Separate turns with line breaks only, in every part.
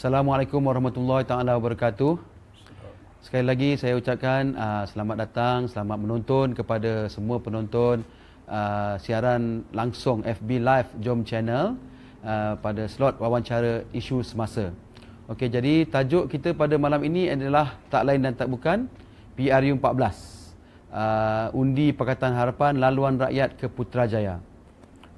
Assalamualaikum warahmatullahi taala wabarakatuh. Sekali lagi saya ucapkan uh, selamat datang, selamat menonton kepada semua penonton uh, siaran langsung FB Live Jom Channel uh, pada slot wawancara isu semasa. Okey, jadi tajuk kita pada malam ini adalah tak lain dan tak bukan PRU 14. Uh, undi Pakatan Harapan Laluan Rakyat ke Putrajaya.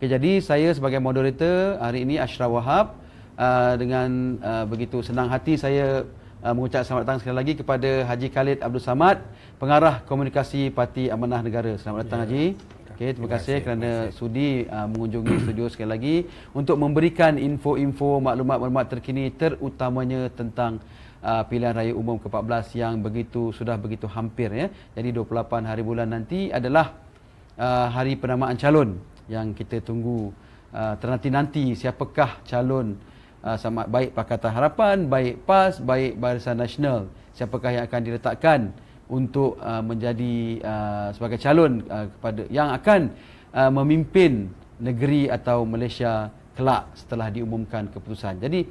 Okay, jadi saya sebagai moderator hari ini Ashraf Wahab Ah, dengan uh, begitu senang hati saya uh, mengucap selamat datang sekali lagi kepada Haji Khalid Abdul Samad, pengarah komunikasi Parti Amanah Negara. Selamat datang ya. Haji. Okay, terima, terima kasih kerana terima kasih. sudi uh, mengunjungi studio sekali lagi untuk memberikan info-info maklumat-maklumat terkini terutamanya tentang uh, pilihan raya umum ke-14 yang begitu sudah begitu hampir ya. Jadi 28 hari bulan nanti adalah uh, hari penamaan calon yang kita tunggu uh, ternanti-nanti siapakah calon Ah, sama baik Pakatan Harapan, baik PAS, baik Barisan Nasional. Siapakah yang akan diletakkan untuk ah, menjadi ah, sebagai calon kepada yang akan memimpin negeri atau Malaysia kelak setelah diumumkan keputusan. Jadi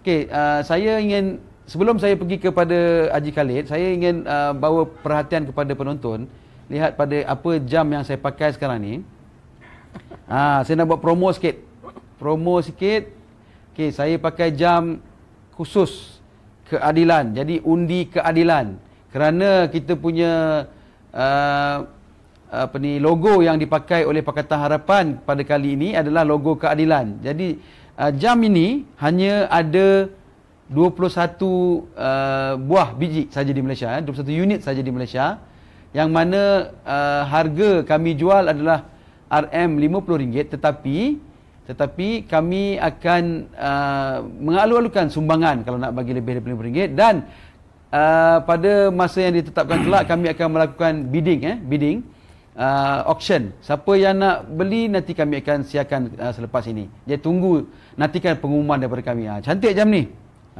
okay, saya ingin sebelum saya pergi kepada Haji Khalid, saya ingin bawa perhatian kepada penonton lihat pada apa jam yang saya pakai sekarang ni. Ah, saya nak buat promo sikit promo sikit. Okey, saya pakai jam khusus keadilan. Jadi undi keadilan. Kerana kita punya uh, apa ni logo yang dipakai oleh Pakatan Harapan pada kali ini adalah logo keadilan. Jadi uh, jam ini hanya ada 21 uh, buah biji saja di Malaysia, eh? 21 unit saja di Malaysia. Yang mana uh, harga kami jual adalah RM50 tetapi tetapi kami akan uh, mengalu-alukan sumbangan kalau nak bagi lebih daripada RM5 dan uh, pada masa yang ditetapkan kelak kami akan melakukan bidding eh bidding uh, auction siapa yang nak beli nanti kami akan siarkan uh, selepas ini Jadi tunggu nantikan pengumuman daripada kami ha, cantik jam ni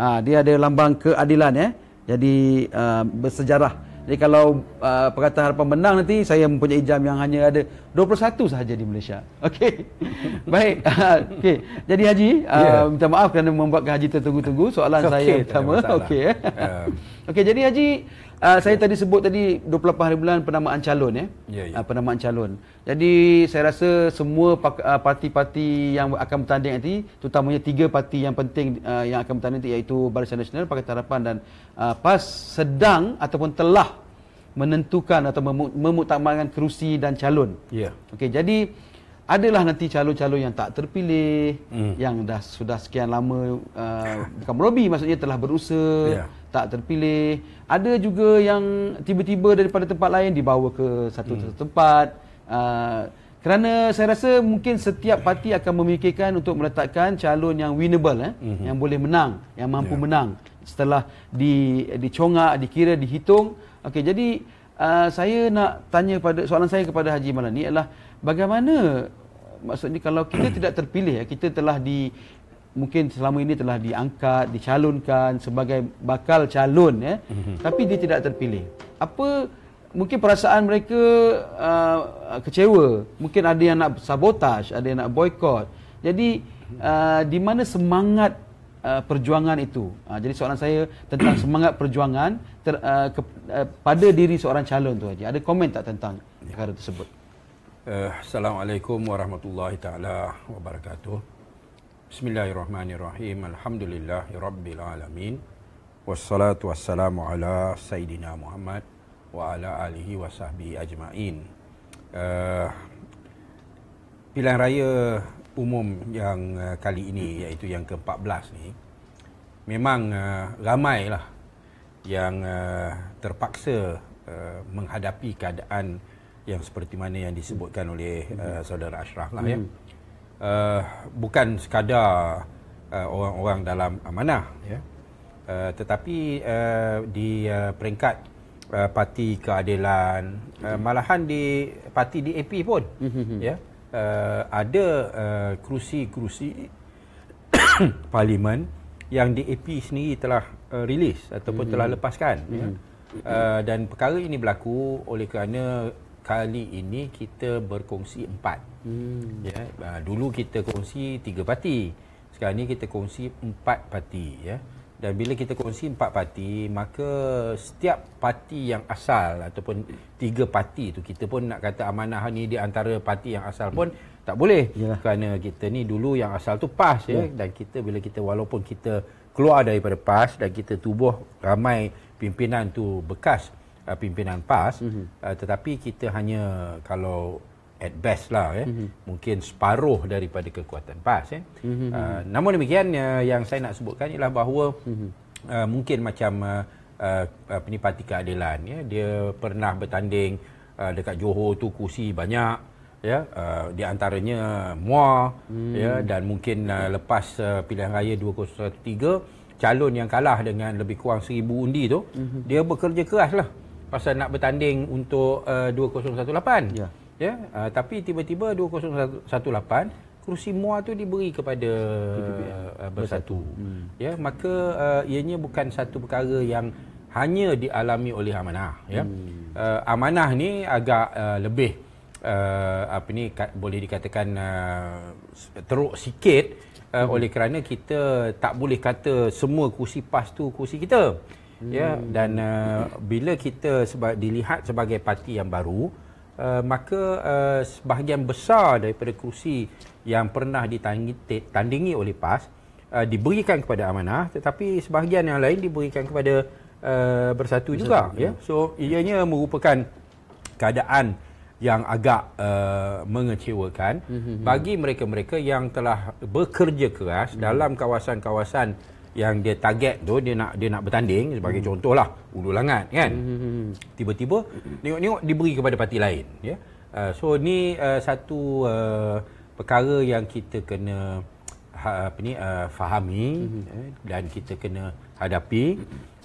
ha, dia ada lambang keadilan eh jadi uh, bersejarah jadi kalau uh, perkataan harapan menang nanti saya mempunyai jam yang hanya ada 21 sahaja di Malaysia. Okey. Baik. Okey. Jadi Haji, yeah. uh, ya. minta maaf kerana membuatkan Haji tertunggu-tunggu soalan okay, saya pertama. Okey. Eh. Ya. Okey, jadi Haji, Uh, saya tadi sebut tadi 28 hari bulan penamaan calon eh? ya. Yeah, ya. yeah. Uh, penamaan calon. Jadi saya rasa semua ah, parti-parti yang akan bertanding nanti terutamanya tiga parti yang penting uh, yang akan bertanding nanti iaitu Barisan Nasional, Pakatan Harapan dan uh, PAS sedang ataupun telah menentukan atau mem- memutamakan kerusi dan calon. Ya. Yeah. Okey, jadi adalah nanti calon-calon yang tak terpilih mm. yang dah sudah sekian lama uh, bukan merobi maksudnya telah berusaha yeah tak terpilih. Ada juga yang tiba-tiba daripada tempat lain dibawa ke satu hmm. tempat. Uh, kerana saya rasa mungkin setiap parti akan memikirkan untuk meletakkan calon yang winnable, eh, mm-hmm. yang boleh menang, yang mampu yeah. menang setelah di, dicongak, dikira, dihitung. Okay, jadi uh, saya nak tanya pada soalan saya kepada Haji Malani ialah bagaimana maksudnya kalau kita tidak terpilih, ya, kita telah di, mungkin selama ini telah diangkat, dicalonkan sebagai bakal calon ya. Mm-hmm. Tapi dia tidak terpilih. Apa mungkin perasaan mereka uh, kecewa, mungkin ada yang nak sabotaj, ada yang nak boikot. Jadi uh, di mana semangat uh, perjuangan itu? Uh, jadi soalan saya tentang semangat perjuangan ter, uh, ke, uh, pada diri seorang calon tu aja. Ada komen tak tentang ya. perkara tersebut? Uh, Assalamualaikum warahmatullahi taala wabarakatuh.
Bismillahirrahmanirrahim. Alhamdulillahirabbil alamin. Wassalatu wassalamu ala sayidina Muhammad wa ala alihi washabbi ajmain. Uh, pilihan raya umum yang uh, kali ini iaitu yang ke-14 ni memang uh, ramailah yang uh, terpaksa uh, menghadapi keadaan yang seperti mana yang disebutkan oleh uh, saudara Ashraf lah ya. Hmm uh, bukan sekadar uh, orang-orang dalam amanah ya. Uh, tetapi uh, di uh, peringkat uh, parti keadilan uh, malahan di parti di DAP pun mhm. ya uh, ada uh, kerusi-kerusi parlimen yang di DAP sendiri telah uh, rilis ataupun mhm. telah lepaskan ya. uh, dan perkara ini berlaku oleh kerana kali ini kita berkongsi empat. Hmm. Ya, ha, dulu kita kongsi tiga parti. Sekarang ni kita kongsi empat parti. Ya. Dan bila kita kongsi empat parti, maka setiap parti yang asal ataupun tiga parti itu kita pun nak kata amanah ni di antara parti yang asal pun tak boleh. Yalah. Kerana kita ni dulu yang asal tu PAS. Ya. ya. Dan kita bila kita walaupun kita keluar daripada PAS dan kita tubuh ramai pimpinan tu bekas uh, pimpinan PAS mm-hmm. uh, tetapi kita hanya kalau at best lah eh, mm-hmm. mungkin separuh daripada kekuatan PAS eh. mm-hmm. uh, namun demikian uh, yang saya nak sebutkan ialah bahawa mm-hmm. uh, mungkin macam uh, uh, apa keadilan ya dia pernah bertanding uh, dekat Johor tu kursi banyak ya uh, di antaranya MUA hmm ya dan mungkin uh, lepas uh, pilihan raya 2013 calon yang kalah dengan lebih kurang 1000 undi tu hmm dia bekerja keras lah pasal nak bertanding untuk uh, 2018. Ya. Yeah. Ya, yeah? uh, tapi tiba-tiba 2018 kerusi MUA tu diberi kepada ya. uh, bersatu. Hmm. Ya, maka uh, ianya bukan satu perkara yang hanya dialami oleh amanah, ya. Hmm. Uh, amanah ni agak uh, lebih uh, apa ni kat, boleh dikatakan uh, teruk sikit uh, hmm. oleh kerana kita tak boleh kata semua kursi PAS tu kursi kita hmm. ya dan hmm. uh, bila kita seba- dilihat sebagai parti yang baru uh, maka uh, sebahagian besar daripada kerusi yang pernah ditandingi, oleh PAS uh, diberikan kepada amanah tetapi sebahagian yang lain diberikan kepada uh, bersatu, bersatu juga ya so ianya merupakan keadaan yang agak uh, mengecewakan mm-hmm. bagi mereka-mereka yang telah bekerja keras mm-hmm. dalam kawasan-kawasan yang dia target tu dia nak dia nak bertanding sebagai hmm. contohlah Ulu Langat kan. Hmm. hmm, hmm. Tiba-tiba hmm. tengok-tengok diberi kepada parti lain ya. Yeah? Uh, so ni uh, satu uh, perkara yang kita kena ha, apa ni uh, fahami hmm. eh, dan kita kena hadapi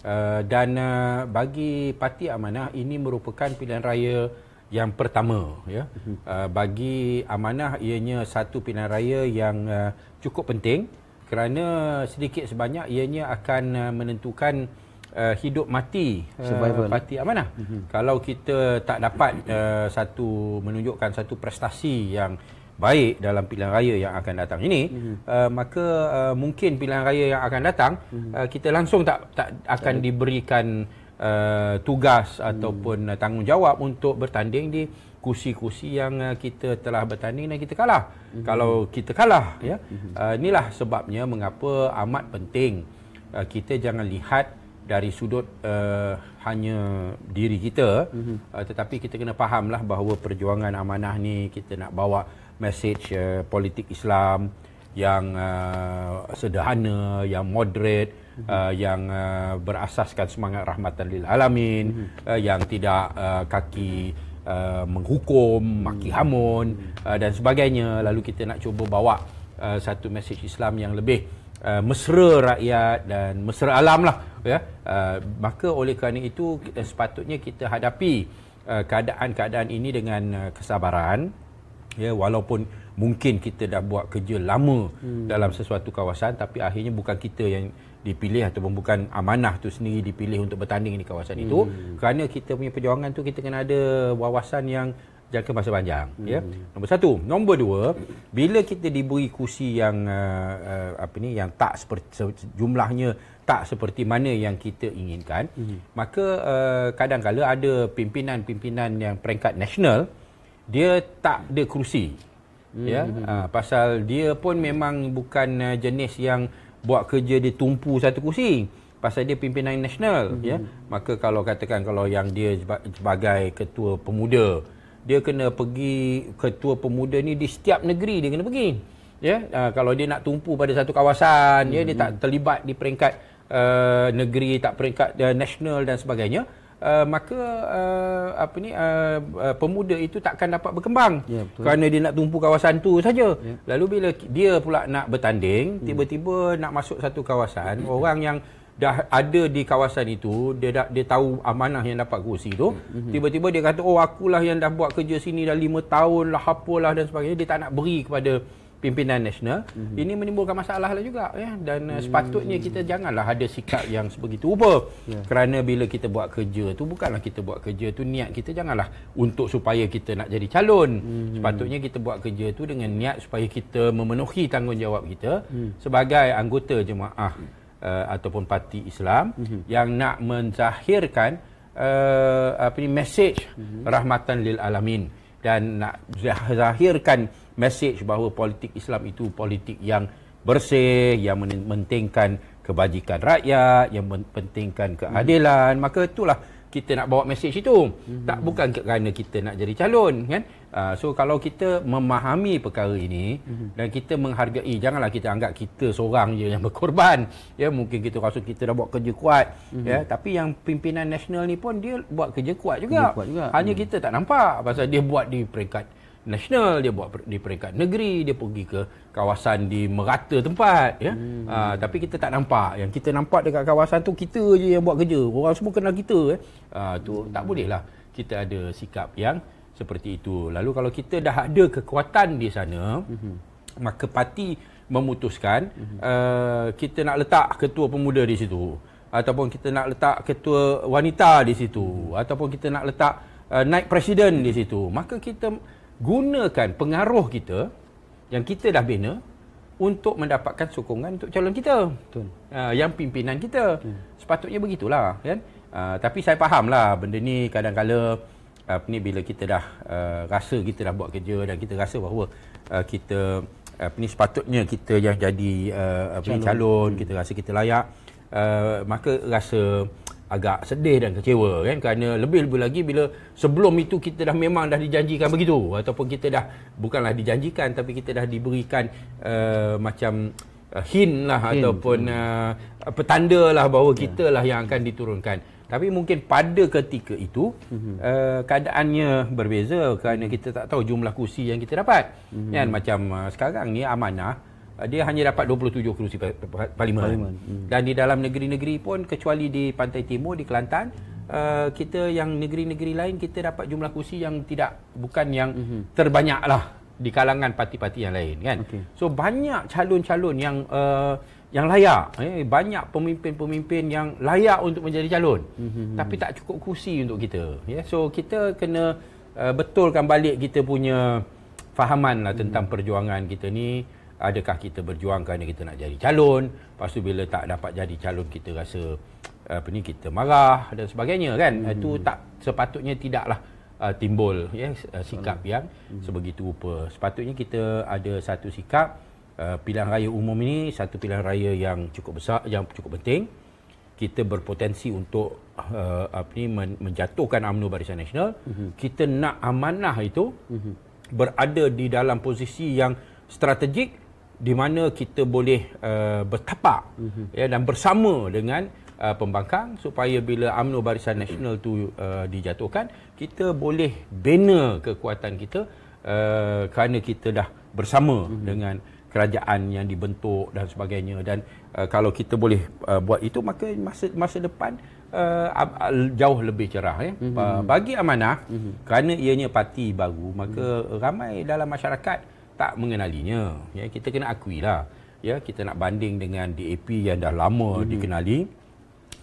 uh, dan uh, bagi parti amanah ini merupakan pilihan raya yang pertama ya hmm. uh, bagi amanah ianya satu pilihan raya yang uh, cukup penting kerana sedikit sebanyak ianya akan uh, menentukan uh, hidup mati uh, parti amanah mm-hmm. kalau kita tak dapat uh, satu menunjukkan satu prestasi yang baik dalam pilihan raya yang akan datang ini mm-hmm. uh, maka uh, mungkin pilihan raya yang akan datang mm-hmm. uh, kita langsung tak tak akan diberikan uh, tugas mm-hmm. ataupun uh, tanggungjawab untuk bertanding di kursi-kursi yang uh, kita telah bertanding dan kita kalah. Mm-hmm. Kalau kita kalah, ya, mhm. uh, inilah sebabnya mengapa amat penting uh, kita jangan lihat dari sudut uh, hanya diri kita, mm-hmm. uh, tetapi kita kena fahamlah bahawa perjuangan amanah ni kita nak bawa mesej uh, politik Islam yang uh, sederhana, yang moderate, mm-hmm. uh, yang uh, berasaskan semangat rahmatan lil alamin, mm-hmm. uh, yang tidak uh, kaki mm-hmm uh, menghukum, hmm. maki hamun hmm. uh, dan sebagainya. Lalu kita nak cuba bawa uh, satu mesej Islam yang lebih uh, mesra rakyat dan mesra alam lah. Ya? Uh, maka oleh kerana itu kita sepatutnya kita hadapi uh, keadaan-keadaan ini dengan uh, kesabaran, ya walaupun mungkin kita dah buat kerja lama hmm. dalam sesuatu kawasan tapi akhirnya bukan kita yang dipilih ataupun bukan amanah tu sendiri dipilih untuk bertanding di kawasan hmm. itu kerana kita punya perjuangan tu kita kena ada wawasan yang jangka masa panjang ya. hmm. ya nombor satu. nombor dua, bila kita diberi kursi yang uh, uh, apa ni yang tak seperti jumlahnya tak seperti mana yang kita inginkan hmm. maka uh, kadang-kadang ada pimpinan-pimpinan yang peringkat nasional dia tak ada kerusi. Hmm. Ya, hmm. Ha, pasal dia pun memang bukan uh, jenis yang buat kerja dia tumpu satu kerusi. Pasal dia pimpinan nasional, hmm. ya. Maka kalau katakan kalau yang dia sebagai ketua pemuda, dia kena pergi ketua pemuda ni di setiap negeri dia kena pergi. Ya, uh, kalau dia nak tumpu pada satu kawasan, hmm. ya dia hmm. tak terlibat di peringkat uh, negeri, tak peringkat uh, nasional dan sebagainya. Uh, maka uh, apa ni uh, uh, pemuda itu takkan dapat berkembang yeah, ya, kerana dia nak tumpu kawasan tu saja yeah. lalu bila dia pula nak bertanding mm. tiba-tiba nak masuk satu kawasan mm. orang yang dah ada di kawasan itu dia dah, dia tahu amanah yang dapat kursi tu mm tiba-tiba dia kata oh akulah yang dah buat kerja sini dah lima tahun lah apalah dan sebagainya dia tak nak beri kepada pimpinan nasional mm-hmm. ini menimbulkan masalah lah juga ya dan mm-hmm. sepatutnya kita janganlah ada sikap yang sebegitu uber yeah. Ya. kerana bila kita buat kerja tu bukanlah kita buat kerja tu niat kita janganlah untuk supaya kita nak jadi calon mm-hmm. sepatutnya kita buat kerja tu dengan niat supaya kita memenuhi tanggungjawab kita mm. sebagai anggota jemaah uh, ataupun parti Islam mm-hmm. yang nak menzahirkan uh, apa ni message mm-hmm. rahmatan lil alamin dan nak zahirkan message bahawa politik Islam itu politik yang bersih, yang mementingkan kebajikan rakyat, yang mementingkan keadilan. Hmm. Maka itulah kita nak bawa message itu. Hmm. Tak bukan kerana kita nak jadi calon, kan? Uh, so kalau kita memahami perkara ini hmm. dan kita menghargai, janganlah kita anggap kita seorang je yang berkorban. Ya, mungkin kita rasa kita dah buat kerja kuat, hmm. ya, tapi yang pimpinan nasional ni pun dia buat kerja kuat juga. Kerja kuat juga. Hanya hmm. kita tak nampak pasal dia buat di peringkat nasional dia buat di peringkat negeri dia pergi ke kawasan di merata tempat ya hmm. uh, tapi kita tak nampak yang kita nampak dekat kawasan tu kita je yang buat kerja orang semua kenal kita eh uh, tu hmm. tak boleh lah kita ada sikap yang seperti itu lalu kalau kita dah ada kekuatan di sana hmm. maka parti memutuskan uh, kita nak letak ketua pemuda di situ ataupun kita nak letak ketua wanita di situ ataupun kita nak letak uh, naik presiden di situ maka kita gunakan pengaruh kita yang kita dah bina untuk mendapatkan sokongan untuk calon kita. Betul. Uh, yang pimpinan kita. Hmm. Sepatutnya begitulah kan. Uh, tapi saya fahamlah benda ni kadang-kadang uh, ah, ni bila kita dah uh, rasa kita dah buat kerja dan kita rasa bahawa uh, kita apa ni sepatutnya kita yang jadi uh, apa calon, calon hmm. kita rasa kita layak uh, maka rasa agak sedih dan kecewa kan kerana lebih-lebih lagi bila sebelum itu kita dah memang dah dijanjikan begitu ataupun kita dah bukanlah dijanjikan tapi kita dah diberikan uh, macam uh, hint lah hint. ataupun uh, petanda lah bahawa kita lah yang akan diturunkan tapi mungkin pada ketika itu uh-huh. uh, keadaannya berbeza kerana kita tak tahu jumlah kursi yang kita dapat uh-huh. kan macam uh, sekarang ni amanah Ah, dia hanya dapat 27 kerusi parlimen. Hmm. Dan di dalam negeri-negeri pun kecuali di pantai timur di Kelantan Uh, kita yang negeri-negeri lain kita dapat jumlah kursi yang tidak bukan yang hmm terbanyak lah di kalangan parti-parti yang lain kan okay. so banyak calon-calon yang uh, yang layak eh? banyak pemimpin-pemimpin yang layak untuk menjadi calon mm-hmm. tapi tak cukup kursi untuk kita yeah? so kita kena uh, betulkan balik kita punya fahaman lah mm-hmm. tentang mhm. perjuangan kita ni adakah kita berjuang kerana kita nak jadi calon lepas tu bila tak dapat jadi calon kita rasa eh, apa ni kita marah dan sebagainya kan eh, hmm. itu tak sepatutnya tidaklah uh, timbul ya uh, sikap hmm. yang hmm. sebegitu rupa sepatutnya kita ada satu sikap uh, pilihan raya umum ini satu pilihan raya yang cukup besar yang cukup penting kita berpotensi untuk uh, apa ni men- menjatuhkan amnu Barisan Nasional hmm. kita nak amanah itu hmm. berada di dalam posisi yang strategik di mana kita boleh uh, bertapak mm-hmm. ya dan bersama dengan uh, pembangkang supaya bila UMNO Barisan Nasional tu uh, dijatuhkan kita boleh bina kekuatan kita uh, kerana kita dah bersama mm-hmm. dengan kerajaan yang dibentuk dan sebagainya dan uh, kalau kita boleh uh, buat itu maka masa masa depan uh, jauh lebih cerah ya mm-hmm. uh, bagi amanah mm-hmm. kerana ianya parti baru maka mm-hmm. ramai dalam masyarakat tak mengenalinya. Ya, kita kena akui lah. Ya, kita nak banding dengan DAP yang dah lama hmm. dikenali.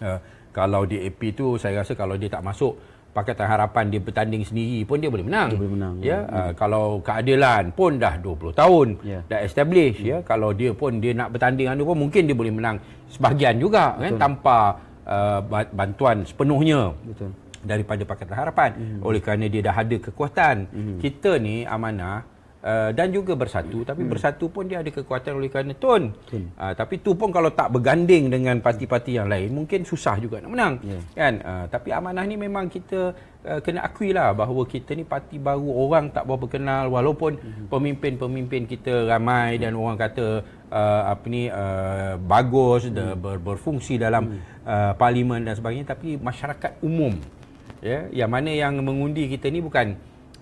Uh, kalau DAP tu saya rasa kalau dia tak masuk Pakatan Harapan dia bertanding sendiri pun dia boleh menang. Dia boleh menang. Ya, hmm. kalau keadilan pun dah 20 tahun yeah. dah establish ya. hmm. ya, kalau dia pun dia nak bertanding anu pun mungkin dia boleh menang sebahagian juga kan tanpa uh, bantuan sepenuhnya. Betul. daripada Pakatan Harapan. Hmm. Oleh kerana dia dah ada kekuatan. Hmm. Kita ni amanah Uh, dan juga bersatu tapi hmm. bersatu pun dia ada kekuatan oleh kerana tun hmm. uh, tapi tu pun kalau tak berganding dengan parti-parti yang lain mungkin susah juga nak menang yeah. kan uh, tapi amanah ni memang kita uh, kena akui lah bahawa kita ni parti baru orang tak berapa kenal walaupun hmm. pemimpin-pemimpin kita ramai hmm. dan orang kata uh, apa ni uh, bagus hmm. dah ber- berfungsi dalam hmm. uh, parlimen dan sebagainya tapi masyarakat umum ya yeah, yang mana yang mengundi kita ni bukan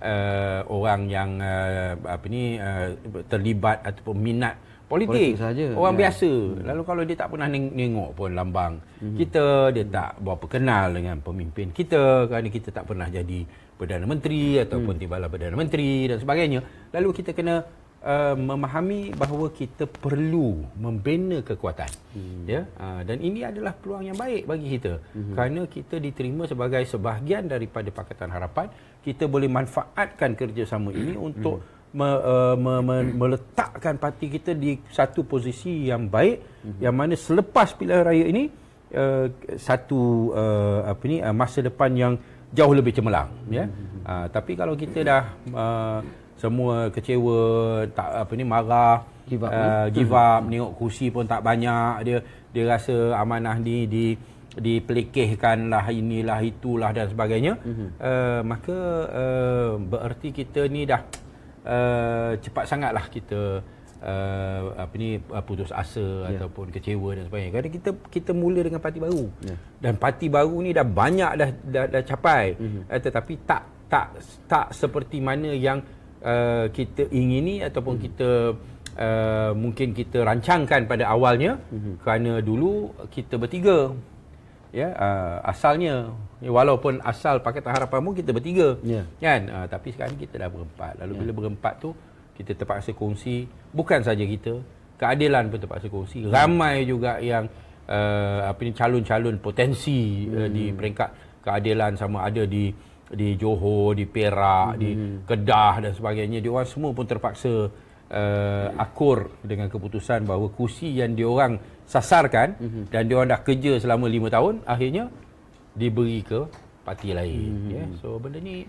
uh, orang yang uh, apa ni uh, terlibat ataupun minat politik, politik saja orang ya. biasa hmm. lalu kalau dia tak pernah nengok pun lambang hmm. kita dia tak berapa kenal dengan pemimpin kita kerana kita tak pernah jadi perdana menteri hmm. ataupun hmm. timbalan perdana menteri dan sebagainya lalu kita kena uh, memahami bahawa kita perlu membina kekuatan hmm. ya uh, dan ini adalah peluang yang baik bagi kita hmm. kerana kita diterima sebagai sebahagian daripada pakatan harapan kita boleh manfaatkan kerjasama ini hmm. untuk hmm. me, uh, me, me, meletakkan parti kita di satu posisi yang baik hmm. yang mana selepas pilihan raya ini uh, satu uh, apa ni uh, masa depan yang jauh lebih cemerlang ya yeah? uh, tapi kalau kita dah uh, semua kecewa tak apa ni marah give up, uh, give up tengok kursi pun tak banyak dia dia rasa amanah ni di, di dipelikihkan lah inilah itulah dan sebagainya mm-hmm. uh, maka uh, bererti kita ni dah uh, cepat sangatlah kita uh, apa ni putus asa yeah. ataupun kecewa dan sebagainya kerana kita kita mula dengan parti baru yeah. dan parti baru ni dah banyak dah dah, dah capai mm-hmm. uh, tetapi tak tak tak seperti mana yang uh, kita ingini ataupun mm-hmm. kita Uh, mungkin kita rancangkan pada awalnya mm-hmm. kerana dulu kita bertiga ya uh, asalnya ya, walaupun asal pakai harapanmu kita bertiga yeah. kan uh, tapi sekarang ni kita dah berempat lalu yeah. bila berempat tu kita terpaksa kongsi bukan saja kita keadilan pun terpaksa kongsi yeah. ramai juga yang uh, apa ni calon-calon potensi mm. uh, di peringkat keadilan sama ada di di Johor di Perak mm. di hmm. Kedah dan sebagainya diorang semua pun terpaksa uh, akur dengan keputusan bahawa kursi yang diorang sasarkan mm-hmm. dan dia orang dah kerja selama 5 tahun akhirnya diberi ke parti lain mm-hmm. yeah. so benda ni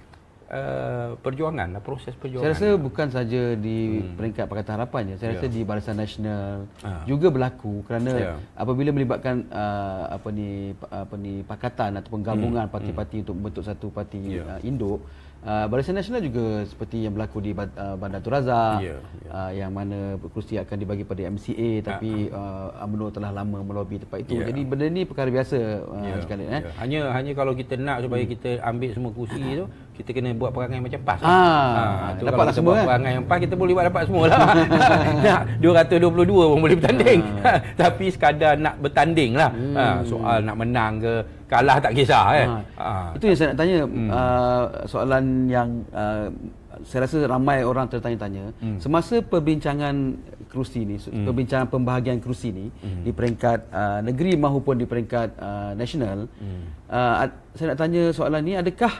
uh, perjuangan lah proses perjuangan saya rasa lah.
bukan saja di mm. peringkat pakatan harapan ya saya yeah. rasa di barisan nasional uh. juga berlaku kerana yeah. apabila melibatkan uh, apa ni apa ni pakatan ataupun gabungan mm. parti-parti mm. untuk membentuk satu parti yeah. uh, induk Uh, Barisan Nasional juga seperti yang berlaku di uh, Bandar Turaza yeah, yeah. Uh, yang mana kursi akan dibagi pada MCA tapi ah, ah. UMNO uh, uh-huh. telah lama melobi tempat itu. Yeah. Jadi benda ni perkara biasa uh, yeah,
sekali. Eh. Ya. Hanya hanya kalau kita nak supaya hmm. kita ambil semua kursi itu ah, kita kena buat perangai macam pas. Ha, ah, ah, ha dapat lah semua. kan? Perangai yang pas kita boleh buat dapat semualah. nak 222 pun boleh bertanding. Ha. Tapi sekadar nak bertanding lah. Hmm. Ha, soal nak menang ke kalah tak kisah eh. Ha. ha.
Itu yang saya nak tanya hmm. uh, soalan yang uh, saya rasa ramai orang tertanya-tanya. Hmm. Semasa perbincangan kerusi ni, hmm. perbincangan pembahagian kerusi ni hmm. di peringkat uh, negeri mahupun di peringkat uh, nasional, hmm. uh, saya nak tanya soalan ni adakah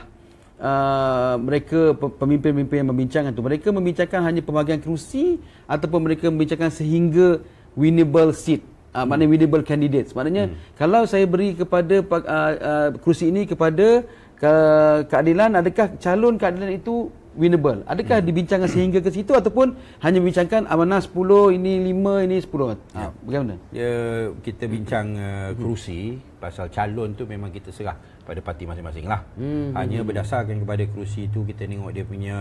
uh, mereka pemimpin-pemimpin yang membincangkan tu mereka membincangkan hanya pembagian kerusi ataupun mereka membincangkan sehingga winnable seat Uh, maknanya hmm. winnable candidates maknanya hmm. kalau saya beri kepada uh, uh, kerusi ini kepada ke- keadilan adakah calon keadilan itu winnable. Adakah hmm. dibincangkan sehingga ke situ ataupun hanya bincangkan amanah 10 ini 5 ini 10. Ha, ya. bagaimana?
Ya kita bincang uh, kerusi pasal calon tu memang kita serah pada parti masing-masing lah. Hmm. Hanya berdasarkan kepada kerusi tu kita tengok dia punya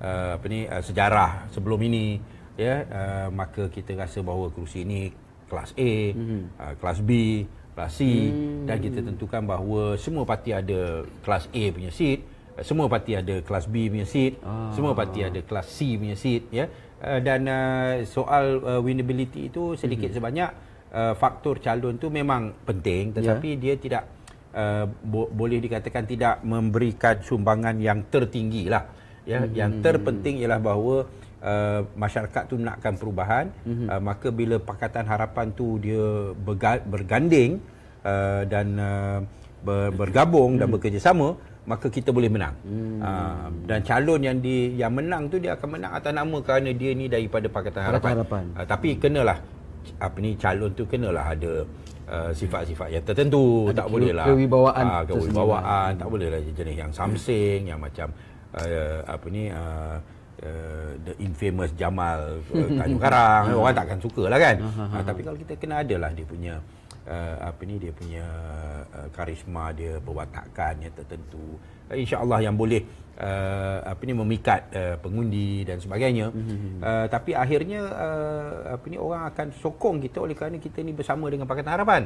uh, apa ni uh, sejarah sebelum ini ya yeah, uh, maka kita rasa bahawa kerusi ini kelas A, hmm. uh, kelas B kelas C hmm. dan kita tentukan bahawa semua parti ada kelas A punya seat, Eh, semua parti ada kelas B punya seat, ah. semua parti ada kelas C punya seat ya. Eh, dan uh, soal uh, winnability itu sedikit mm-hmm. sebanyak uh, faktor calon tu memang penting ya. tetapi yeah. dia tidak uh, bo- boleh dikatakan tidak memberikan sumbangan yang tertinggi lah. Ya, mm-hmm. yang terpenting ialah bahawa Uh, masyarakat tu nakkan perubahan uh-huh. uh, maka bila pakatan harapan tu dia berganding uh, dan uh, bergabung dan mhm. bekerjasama maka kita boleh menang. Hmm. Uh, dan calon yang di yang menang tu dia akan menang atas nama kerana dia ni daripada Pakatan Harapan. Pakatan Harapan. Uh, tapi hmm. kenalah apa ni calon tu kenalah ada uh, sifat-sifat yang tertentu ada tak boleh lah. Kewibawaan, uh, kewibawaan tak boleh lah jenis yang samseng yang macam uh, apa ni uh, uh, the infamous Jamal uh, Tanjung Karang orang takkan suka lah kan. Uh, tapi kalau kita kena ada lah dia punya uh, apa ni dia punya uh, karisma dia perwatakan yang tertentu uh, insyaallah yang boleh uh, apa ni memikat uh, pengundi dan sebagainya uh, tapi akhirnya uh, apa ni orang akan sokong kita oleh kerana kita ni bersama dengan pakatan harapan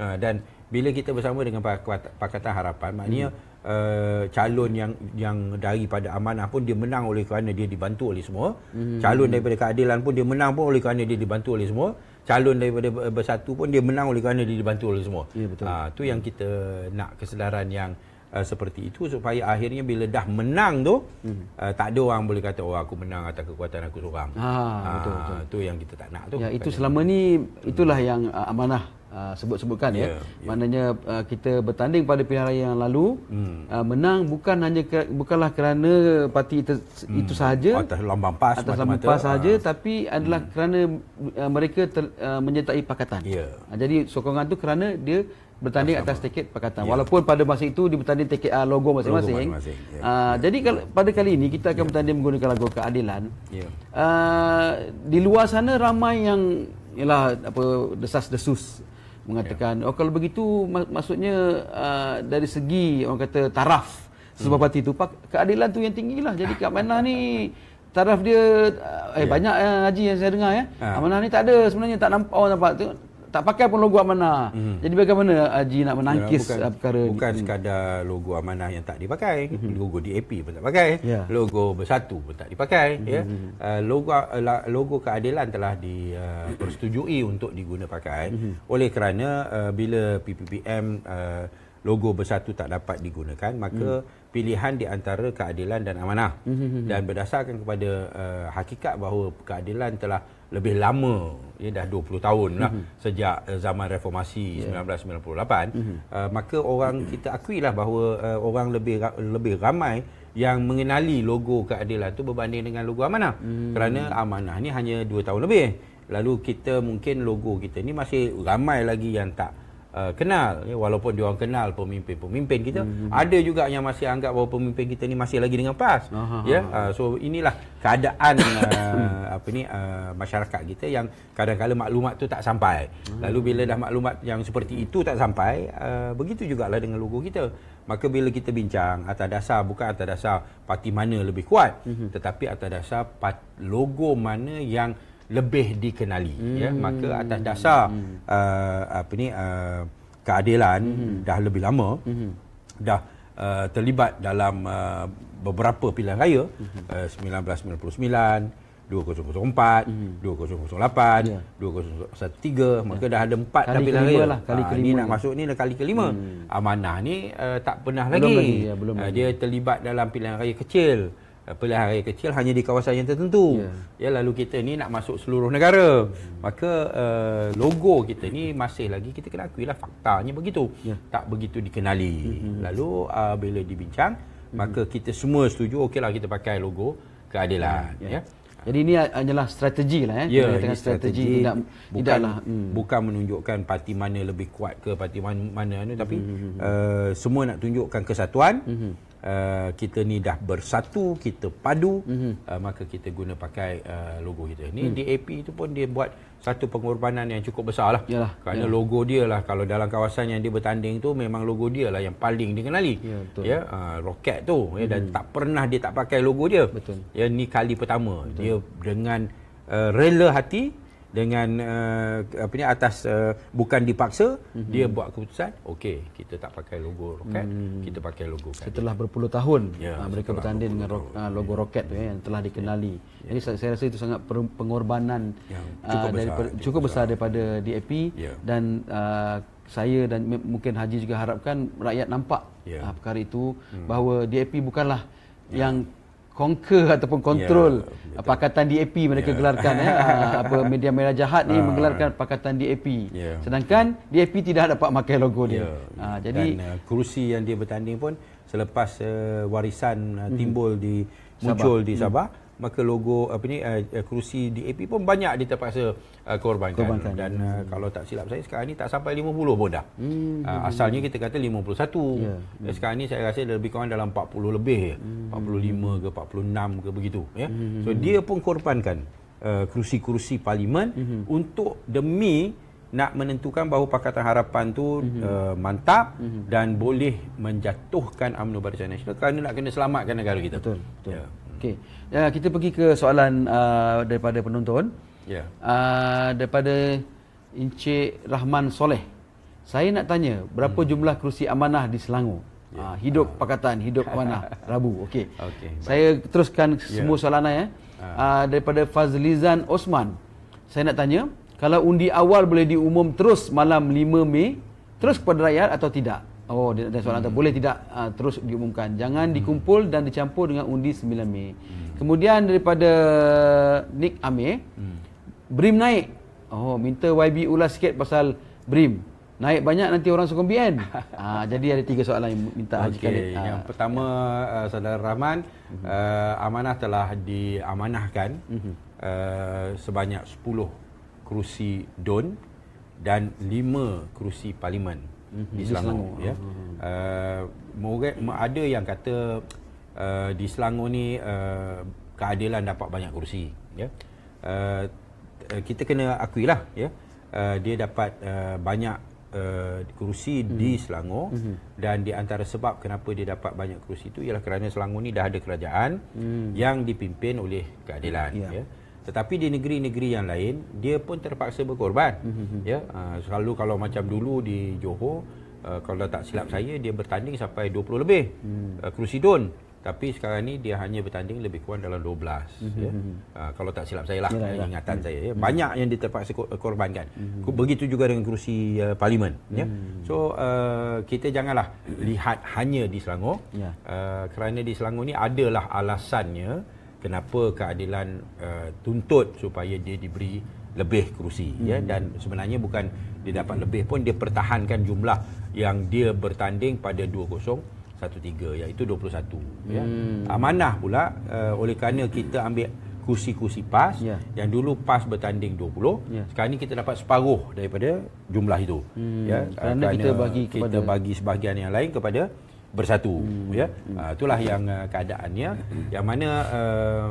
uh, dan bila kita bersama dengan pakatan harapan maknanya hmm. Uh, calon yang yang daripada amanah pun dia menang oleh kerana dia dibantu oleh semua. hmm Calon daripada keadilan pun dia menang pun oleh kerana dia dibantu oleh semua calon daripada bersatu pun dia menang oleh kerana dia dibantu oleh semua. Ya betul. Ha, tu yang kita nak kesedaran yang uh, seperti itu supaya akhirnya bila dah menang tu hmm. uh, tak ada orang boleh kata oh aku menang atas kekuatan aku seorang. Ha, ha betul, betul. Tu yang kita tak
nak tu. Ya itu selama ni itulah hmm. yang amanah Uh, sebut-sebutkan yeah, ya. Yeah. Ya. Maknanya uh, kita bertanding pada pilihan raya yang lalu, mm. uh, menang bukan hanya ke, bukanlah kerana parti itu, mm. itu sahaja atas lambang PAS atas lambang PAS sahaja uh. tapi hmm. adalah mm. kerana uh, mereka ter, uh, menyertai pakatan. Yeah. Uh, jadi sokongan itu kerana dia bertanding Sama. atas tiket pakatan. Yeah. Walaupun pada masa itu dia bertanding tiket uh, logo masing-masing. Yeah. Uh, yeah. jadi kalau pada kali ini kita akan yeah. bertanding menggunakan logo keadilan. Yeah. Uh, di luar sana ramai yang ialah apa desas-desus mengatakan yeah. oh kalau begitu mak- maksudnya uh, dari segi orang kata taraf sebab hmm. parti hmm. tu pak- keadilan tu yang tinggilah jadi kat mana ni taraf dia ah, eh yeah. banyak uh, haji yang saya dengar ya uh. amanah ni tak ada sebenarnya tak nampak orang nampak tu tak pakai pun logo amanah. Hmm. Jadi bagaimana ah, Haji nak ya, menangkis ya, bukan, ah,
perkara ini? Bukan sekadar logo amanah yang tak dipakai. Hmm. Logo DAP pun tak pakai. Ya. Logo Bersatu pun tak dipakai. Hmm. Ya. Uh, logo uh, logo keadilan telah dipersetujui hmm. untuk digunapakai. Hmm. Oleh kerana uh, bila PPPM uh, logo Bersatu tak dapat digunakan, maka hmm. pilihan di antara keadilan dan amanah. Hmm. Dan berdasarkan kepada uh, hakikat bahawa keadilan telah lebih lama ya dah 20 tahun lah mm-hmm. sejak uh, zaman reformasi yeah. 1998 mm-hmm. uh, maka orang mm-hmm. kita akuilah bahawa uh, orang lebih ra- lebih ramai yang mengenali logo keadilan tu berbanding dengan logo amanah mm-hmm. kerana amanah ni hanya 2 tahun lebih lalu kita mungkin logo kita ni masih ramai lagi yang tak uh, kenal ya, walaupun dia kenal pemimpin-pemimpin kita hmm. ada juga yang masih anggap bahawa pemimpin kita ni masih lagi dengan PAS ya Uh, so inilah keadaan uh, apa ni uh, masyarakat kita yang kadang-kadang maklumat tu tak sampai lalu hmm. bila dah maklumat yang seperti itu tak sampai uh, begitu lah dengan logo kita maka bila kita bincang atas dasar bukan atas dasar parti mana lebih kuat hmm. tetapi atas dasar logo mana yang lebih dikenali ya. hmm. ya maka atas dasar hmm. uh, apa ni uh, keadilan hmm. dah lebih lama hmm. dah Uh, terlibat dalam uh, beberapa pilihan raya uh-huh. uh, 1999, 2004, uh-huh. 2008, yeah. 2013 maka yeah. dah ada empat kali dah pilihan raya. Lah, kali uh, kelima ini nak masuk ni dah kali kelima. Hmm. Amanah ni uh, tak pernah belum lagi. lagi. Ya, belum uh, lagi. Dia terlibat dalam pilihan raya kecil pelahan hari kecil hanya di kawasan yang tertentu. Yeah. Ya lalu kita ni nak masuk seluruh negara. Mm. Maka uh, logo kita ni masih lagi kita kena lah faktanya begitu. Yeah. Tak begitu dikenali. Mm-hmm. Lalu uh, bila dibincang mm-hmm. maka kita semua setuju okeylah kita pakai logo keadilan yeah. ya.
Jadi ini hanyalah strategi lah eh. Ya, strategi, strategi tidak bukan, tidaklah, hmm. bukan
menunjukkan parti mana lebih kuat ke parti mana mana tapi hmm, hmm, hmm.
Uh, semua nak tunjukkan
kesatuan. Hmm uh, kita ni dah bersatu, kita padu, mm-hmm. uh, maka kita guna pakai uh, logo kita. Ini mm. DAP itu pun dia buat satu pengorbanan yang cukup besar lah.
Yalah, Kerana yalah. logo
dia lah, kalau dalam kawasan yang dia bertanding tu, memang logo dia lah yang paling dikenali. Ya, betul. uh, roket tu. Mm. Ya, dan hmm. tak pernah dia tak pakai logo dia. Betul. Ya, ni kali pertama. Betul. Dia dengan uh, rela hati, dengan uh, apa ni atas
uh, bukan dipaksa mm-hmm. dia buat
keputusan okey kita tak pakai logo roket mm-hmm. kita pakai
logo kan setelah berpuluh tahun yeah, ya, mereka bertanding dengan ro- ah, logo ya. roket tu yeah. yang telah dikenali yeah. Yeah. jadi saya rasa itu sangat pengorbanan yang cukup, ah, besar, dari, cukup besar daripada DAP yeah. dan uh, saya dan mungkin Haji juga harapkan rakyat nampak yeah. Ya. uh, perkara itu mm. bahawa DAP bukanlah yang conquer ataupun control yeah, ya, pakatan DAP mereka yeah. gelarkan ya apa media merah jahat ni uh, menggelarkan pakatan DAP yeah. sedangkan DAP tidak dapat pakai logo dia yeah. Ya. ha, jadi dan uh,
kerusi yang dia bertanding pun selepas uh, warisan uh, mhm. timbul mm-hmm. di muncul Sabah. di Sabah mm maka logo apa ni uh, kerusi DAP pun banyak diterpaksa uh, korbankan. korbankan dan uh, kalau tak silap saya sekarang ni tak sampai 50 pun dah hmm. uh, asalnya kita kata 51 yeah. hmm. sekarang ni saya rasa lebih kurang dalam 40 lebih hmm. 45 ke 46 ke begitu ya hmm. hmm so dia pun korbankan uh, kerusi-kerusi parlimen hmm. untuk demi nak menentukan bahawa Pakatan Harapan tu mm-hmm. uh, mantap mm-hmm. dan boleh menjatuhkan
UMNO Barisan Nasional kerana nak kena selamatkan negara kita. Betul. betul. Yeah. Okey. Ya, kita pergi ke soalan uh, daripada penonton. Ya. Yeah. Uh, daripada Encik Rahman Soleh. Saya nak tanya, berapa hmm. jumlah kerusi amanah di Selangor? Yeah. Ya. Uh, hidup uh. Ah. pakatan, hidup amanah, Rabu. Okey. Okay, saya teruskan ya. semua yeah. soalan ya. Uh. Eh. Uh, ah. ah, daripada Fazlizan Osman. Saya nak tanya, kalau undi awal boleh diumum terus malam 5 Mei, terus kepada rakyat atau tidak? Oh, ada soalan hmm. tu. Boleh tidak uh, terus diumumkan. Jangan hmm. dikumpul dan dicampur dengan undi 9 Mei. Hmm. Kemudian daripada Nick Amir, hmm. BRIM naik. Oh, minta YB ulas sikit pasal BRIM. Naik banyak nanti orang sokong BN. ha, jadi ada tiga soalan yang minta Haji okay. Khalid. Ah, yang
pertama, uh, Saudara Rahman, mm-hmm. uh, amanah telah diamanahkan mm-hmm. uh, sebanyak 10 kerusi don dan 5 kerusi Parlimen. Mhm. di Selangor ya. Uh, ada yang kata uh, di Selangor ni uh, keadilan dapat banyak kursi ya. Uh, kita kena akui lah ya. Uh, dia dapat uh, banyak uh, kursi hmm. di Selangor hmm. dan di antara sebab kenapa dia dapat banyak kursi itu ialah kerana Selangor ni dah ada kerajaan hmm. yang dipimpin oleh keadilan ya. ya tetapi di negeri-negeri yang lain dia pun terpaksa berkorban mm-hmm. ya uh, selalu kalau macam dulu di Johor uh, kalau tak silap saya dia bertanding sampai 20 lebih mm. uh, ah, kerusi don tapi sekarang ni dia hanya bertanding lebih kurang dalam 12 ya. mm-hmm. ya uh, kalau tak silap saya lah yeah, ingatan yeah. Mm. saya ya. banyak mm-hmm. yang dia terpaksa korbankan mm-hmm. begitu juga dengan kerusi uh, parlimen mm-hmm. ya mm. so uh, kita janganlah lihat hanya di Selangor yeah. Ya. uh, kerana di Selangor ni adalah alasannya kenapa keadilan uh, tuntut supaya dia diberi lebih kerusi ya. hmm. ya dan sebenarnya bukan dia dapat lebih pun dia pertahankan jumlah yang dia bertanding pada satu tiga, iaitu 21 ya. hmm. ya amanah pula uh, oleh kerana kita ambil kursi-kursi PAS ya. yang dulu PAS bertanding 20 ya. sekarang ni kita dapat separuh daripada jumlah itu hmm. ya kerana, eh, kerana kita bagi kepada kita bagi sebahagian yang lain kepada bersatu hmm. ya hmm. Uh, itulah yang uh, keadaannya hmm. yang mana uh,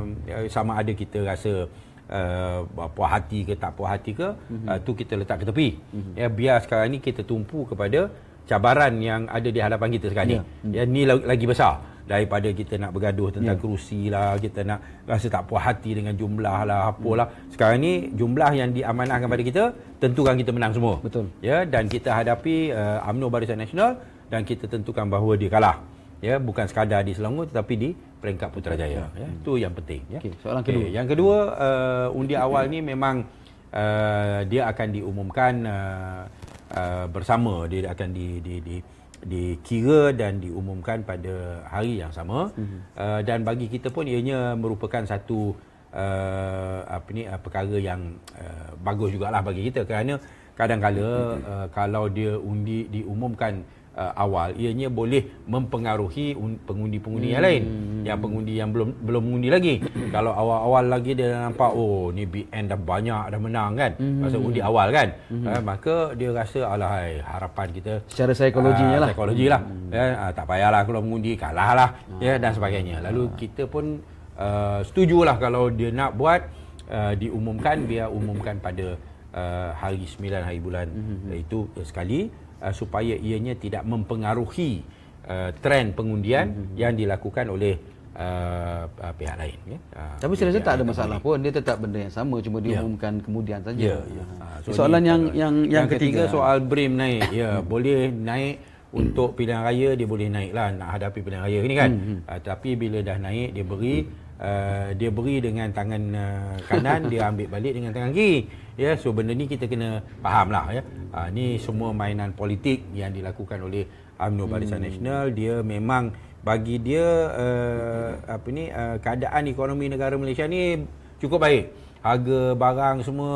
sama ada kita rasa uh, puas hati ke tak puas hati ke hmm. uh, tu kita letak ke tepi hmm. ya biar sekarang ni kita tumpu kepada cabaran yang ada di hadapan kita sekarang ya. Hmm. ya. ni ya ni lagi besar daripada kita nak bergaduh tentang ya. kerusi lah kita nak rasa tak puas hati dengan jumlah lah apalah sekarang ni jumlah yang diamanahkan pada kita tentukan kita menang semua betul ya dan kita hadapi eh, UMNO Barisan Nasional dan kita tentukan bahawa dia kalah ya bukan sekadar di Selangor tetapi di peringkat Putrajaya ya, ya hmm. itu yang penting ya okay, soalan kedua okay. yang kedua uh, eh, undi awal ni memang uh, dia akan diumumkan uh, uh, bersama dia akan di di di dikira dan diumumkan pada hari yang sama uh, dan bagi kita pun ianya merupakan satu uh, apa ni uh, perkara yang uh, bagus jugalah bagi kita kerana kadang-kadang uh, hmm. kalau dia undi diumumkan uh, awal ianya boleh mempengaruhi pengundi-pengundi hmm. yang lain hmm. yang pengundi yang belum belum mengundi lagi kalau awal-awal lagi dia nampak oh ni BN dah banyak dah menang kan hmm. masa hmm. undi awal kan hmm. uh, maka dia rasa alahai harapan kita secara psikologinya uh, lah psikologi lah hmm. ya yeah, uh, tak payahlah kalau mengundi kalah lah hmm. Ah. ya yeah, dan sebagainya lalu hmm. kita pun uh, lah kalau dia nak buat Uh, diumumkan biar umumkan pada uh, hari 9 hari bulan mm-hmm. itu sekali uh, supaya ianya tidak mempengaruhi uh, trend pengundian mm-hmm. yang dilakukan oleh uh, uh, pihak lain. Ya? Uh, Tapi saya rasa tak ada masalah
lain. pun. Dia tetap benda yang sama. Cuma diumumkan ya. kemudian saja. Yeah, yeah. Uh, so soalan ini, yang, yang, yang, yang ketiga, ketiga
soal BRIM naik. Ya, yeah, boleh naik. Untuk pilihan raya dia boleh naiklah nak hadapi pilihan raya ni kan. Uh, tapi bila dah naik dia beri hmm uh, dia beri dengan tangan uh, kanan dia ambil balik dengan tangan kiri ya yeah, so benda ni kita kena fahamlah ya yeah. Ha, uh, ni semua mainan politik yang dilakukan oleh UMNO Barisan hmm. Nasional dia memang bagi dia uh, apa ni uh, keadaan ekonomi negara Malaysia ni cukup baik harga barang semua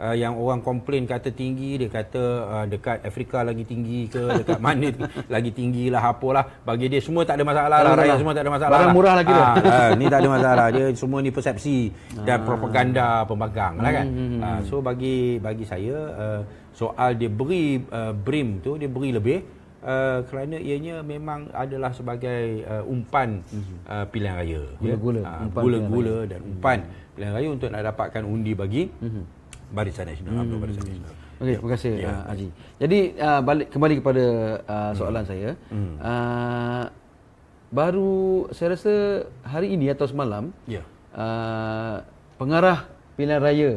uh, yang orang komplain kata tinggi dia kata uh, dekat Afrika lagi tinggi ke dekat mana lagi tinggi lah apalah bagi dia semua tak ada masalah lah rakyat lah. semua tak ada masalah barang lah. murah lagi lah. ha, uh, ni tak ada masalah dia semua ni persepsi dan ah. propaganda pembagang lah kan uh, so bagi bagi saya uh, soal dia beri uh, brim tu dia beri lebih Uh, kerana ianya memang adalah sebagai uh, umpan uh, pilihan raya ya. gula-gula uh, gula-gula dan umpan pilihan raya untuk nak dapatkan undi bagi Barisan Nasional hmm. Barisan
Nasional Okey, terima kasih ya. uh, Aziz. Jadi uh, balik kembali kepada uh, soalan hmm. saya. Hmm. Uh, baru saya rasa hari ini atau semalam ya. uh, pengarah pilihan raya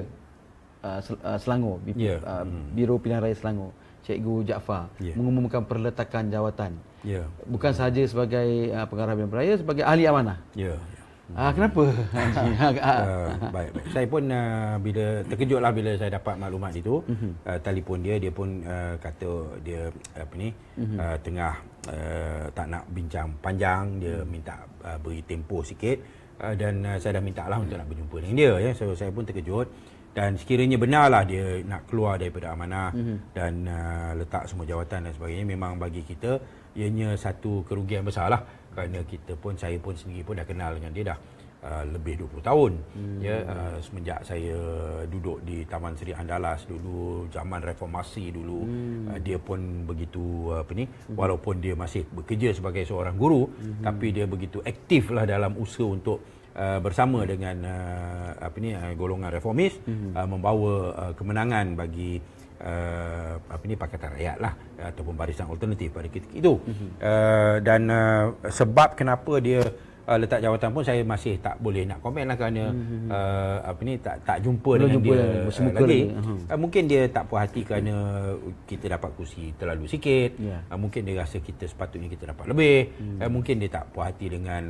uh, uh Selangor, ya. uh, hmm. Biro Pilihan Raya Selangor, Cikgu Jaafar ya. mengumumkan perletakan jawatan. Ya. Bukan hmm. sahaja sebagai uh, pengarah pilihan raya sebagai ahli amanah. Ya. ya. Ah, kenapa? Ah, ah,
ah. baik, baik. Saya pun uh, bila terkejutlah bila saya dapat maklumat itu, uh, mhm. telefon dia dia pun uh, kata dia apa ni uh, tengah uh, tak nak bincang panjang, dia minta uh, beri tempoh sikit uh, dan uh, saya dah minta lah untuk nak berjumpa dengan dia ya. So saya pun terkejut dan sekiranya benarlah dia nak keluar daripada amanah mhm. dan uh, letak semua jawatan dan sebagainya memang bagi kita ianya satu kerugian besarlah kerana kita pun saya pun sendiri pun dah kenal dengan dia dah uh, lebih 20 tahun hmm. ya uh, semenjak saya duduk di Taman Seri Andalas dulu zaman reformasi dulu uh, hmm. uh, dia pun begitu uh, apa ni hmm. walaupun dia masih bekerja sebagai seorang guru hmm. tapi dia begitu aktif lah dalam usaha untuk Uh, bersama dengan uh, apa ni uh, golongan reformis mm-hmm. uh, membawa uh, kemenangan bagi uh, apa ni pakatan rakyat lah ataupun barisan alternatif pada ketika itu uh, dan uh, sebab kenapa dia uh, letak jawatan pun saya masih tak boleh nak komen lah kerana uh, apa ni tak tak jumpa Belum dengan jumpa dia lagi, lagi. Uh-huh. Uh, mungkin dia tak puas hati kerana kita dapat kursi terlalu sikit yeah. Ya. uh, mungkin dia rasa kita sepatutnya kita dapat lebih uh uh, mungkin dia tak puas hati dengan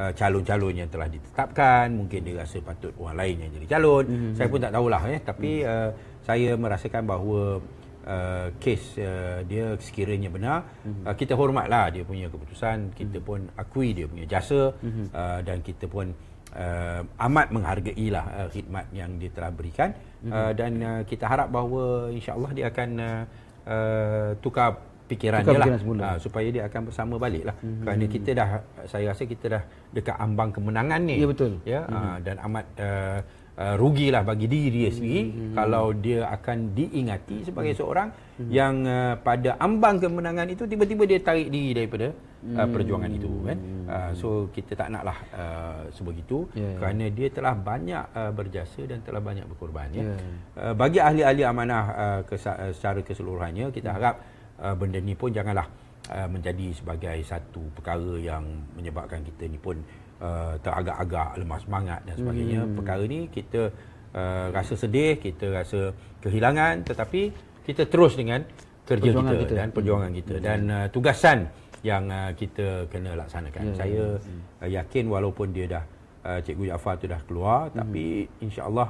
calon-calon yang telah ditetapkan mungkin dia rasa patut orang lain yang jadi calon mm-hmm. saya pun tak tahulah eh tapi mm. uh, saya merasakan bahawa uh, kes uh, dia sekiranya benar mm-hmm. uh, kita hormatlah dia punya keputusan kita mhm. pun akui dia punya jasa mm-hmm. uh, dan kita pun uh, amat menghargailah uh, khidmat yang dia telah berikan mm-hmm. uh, dan uh, kita harap bahawa insyaallah dia akan uh, uh, tukar fikirannya lah uh, supaya dia akan bersama baliklah mm-hmm. kerana kita dah saya rasa kita dah dekat ambang kemenangan ni ya betul ya mm-hmm. uh, dan amat uh, uh, rugilah bagi diri dia sendiri hmm. kalau dia akan diingati sebagai hmm. seorang yang uh, pada ambang kemenangan itu tiba-tiba dia tarik diri daripada uh, perjuangan hmm. itu kan hmm. uh, so kita tak naklah uh, sebegitu yeah. Ya. kerana dia telah banyak uh, berjasa dan telah banyak berkorban ya, ya. uh, bagi ahli-ahli amanah uh, kesa- uh, secara keseluruhannya kita hmm. harap uh, benda ni pun janganlah uh, menjadi sebagai satu perkara yang menyebabkan kita ni pun Uh, teragak-agak lemah semangat dan sebagainya hmm. perkara ni kita uh, rasa sedih kita rasa kehilangan tetapi kita terus dengan kerja kita, kita dan perjuangan hmm. kita hmm. dan uh, tugasan yang uh, kita kena laksanakan hmm. saya hmm. Uh, yakin walaupun dia dah uh, cikgu Jaafar tu dah keluar hmm. tapi insyaallah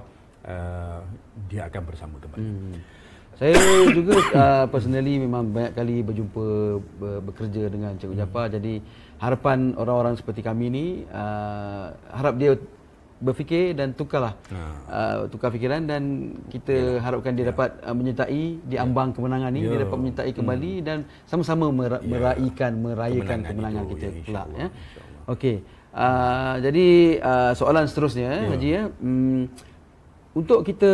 uh, dia akan bersama kembali hmm.
Saya juga uh, personally memang banyak kali berjumpa bekerja dengan Cikgu hmm. Jaafar hmm. jadi harapan orang-orang seperti kami ini uh, harap dia berfikir dan tukarlah uh. Uh, tukar fikiran dan kita yeah. harapkan dia yeah. dapat uh, menyertai di ya. ambang kemenangan ini yeah. dia dapat menyertai kembali mm. dan sama-sama mera- yeah. meraihkan merayakan kemenangan, kemenangan kita ya, pula ya okey uh, jadi uh, soalan seterusnya yeah. haji ya um, untuk kita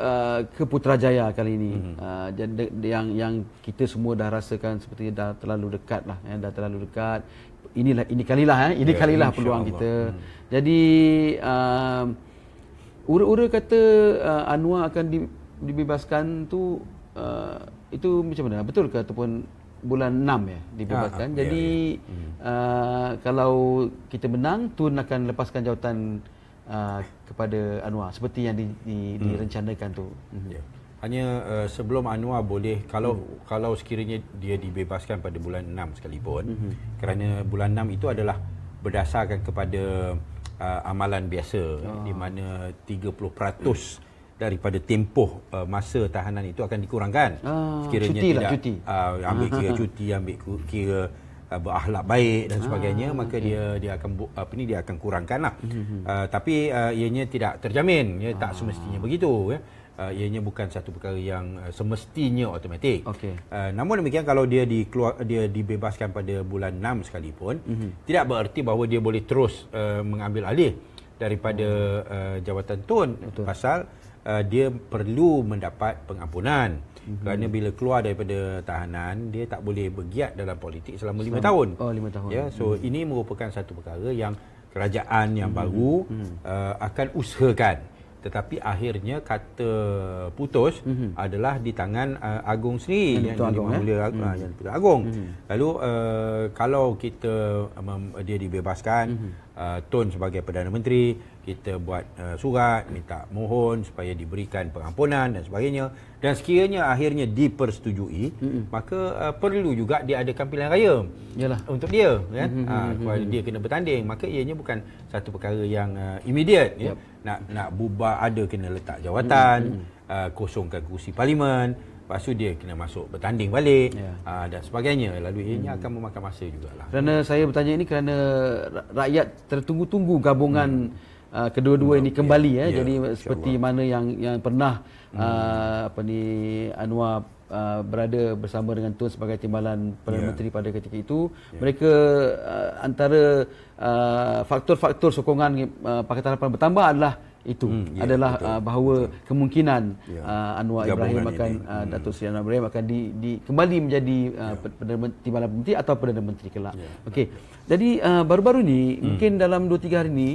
uh, ke Putrajaya kali ini mm-hmm. uh, yang yang kita semua dah rasakan seperti dah terlalu dekat lah ya, dah terlalu dekat inilah ini kalilah eh. ini yeah, lah peluang Allah. kita mm. jadi uh, ura-ura kata uh, Anwar akan di, dibebaskan tu uh, itu macam mana betul ke ataupun bulan 6 ya dibebaskan ah, ah jadi yeah, yeah. Mm. Uh, kalau kita menang Tun akan lepaskan jawatan uh, kepada Anwar seperti yang di, di, hmm. direncanakan tu. Hmm. Yeah. Hanya uh, sebelum Anwar
boleh kalau hmm. kalau sekiranya dia dibebaskan pada bulan 6 sekalipun hmm. kerana bulan 6 itu adalah berdasarkan kepada uh, amalan biasa oh. di mana 30% hmm. daripada tempoh uh, masa tahanan itu akan dikurangkan. Ah, sekiranya cuti lah, tidak lah, cuti. Uh, ambil kira cuti ambil kira Eh, berakhlak baik dan ah, sebagainya ah, maka okay. dia dia akan bu, apa ni dia akan kurangkanlah. Mm-hmm. Uh, hmm, hmm. eh, tapi uh, ianya tidak terjamin ya ah. tak semestinya begitu ya. Uh, ianya bukan satu perkara yang uh, semestinya automatik. Okay. Uh, namun demikian kalau dia dikeluar dia dibebaskan pada bulan 6 sekalipun mm-hmm. tidak bererti bahawa dia boleh terus uh, mengambil alih daripada oh. uh, jawatan tun pasal uh, dia perlu mendapat pengampunan. Mm-hmm. Kerana bila keluar daripada tahanan, dia tak boleh bergiat dalam politik selama, selama 5 tahun. Oh, lima tahun. Ya, yeah, so mm-hmm. ini merupakan satu perkara yang kerajaan yang mm-hmm. baru mm-hmm. Uh, akan usahakan. Tetapi akhirnya kata putus mm-hmm. adalah di tangan uh, Agong sendiri yang, yang, eh? hmm. uh, yang Agong, eh? ag- mm-hmm. yang Putus Mm-hmm. Lalu uh, kalau kita um, dia dibebaskan mm-hmm. uh, Tun sebagai Perdana Menteri kita buat uh, surat minta mohon supaya diberikan pengampunan dan sebagainya dan sekiranya akhirnya dipersetujui mm-hmm. maka uh, perlu juga diadakan pilihan raya Yalah. untuk dia kan mm-hmm. uh, dia kena bertanding maka ianya bukan satu perkara yang uh, immediate ya. yep. ya? nak nak bubar ada kena letak jawatan mm-hmm. uh, kosongkan kerusi parlimen Lepas tu dia kena masuk bertanding balik ya. aa, ha, dan sebagainya. Lalu ini hmm. akan memakan masa jugalah.
Kerana saya bertanya ini kerana rakyat tertunggu-tunggu gabungan hmm. aa, uh, kedua-dua ini mm. kembali. Ya. Ya. ya Jadi seperti Syabat. mana yang, yang pernah uh, apa ni Anwar uh, berada bersama dengan Tun sebagai timbalan Perdana yeah. Menteri pada ketika itu yeah. mereka uh, antara uh, faktor-faktor sokongan uh, Pakatan Harapan bertambah adalah itu hmm, yeah, adalah Uh, bahawa betul. kemungkinan yeah. Ya. uh, Anwar Gabungan Ibrahim akan uh, hmm. Datuk Seri Anwar Ibrahim akan di, di kembali menjadi uh, yeah. Ya. timbalan menteri atau perdana menteri kelak. Yeah. Okey. Ya. Jadi uh, baru-baru ni hmm. mungkin dalam 2 3 hari ni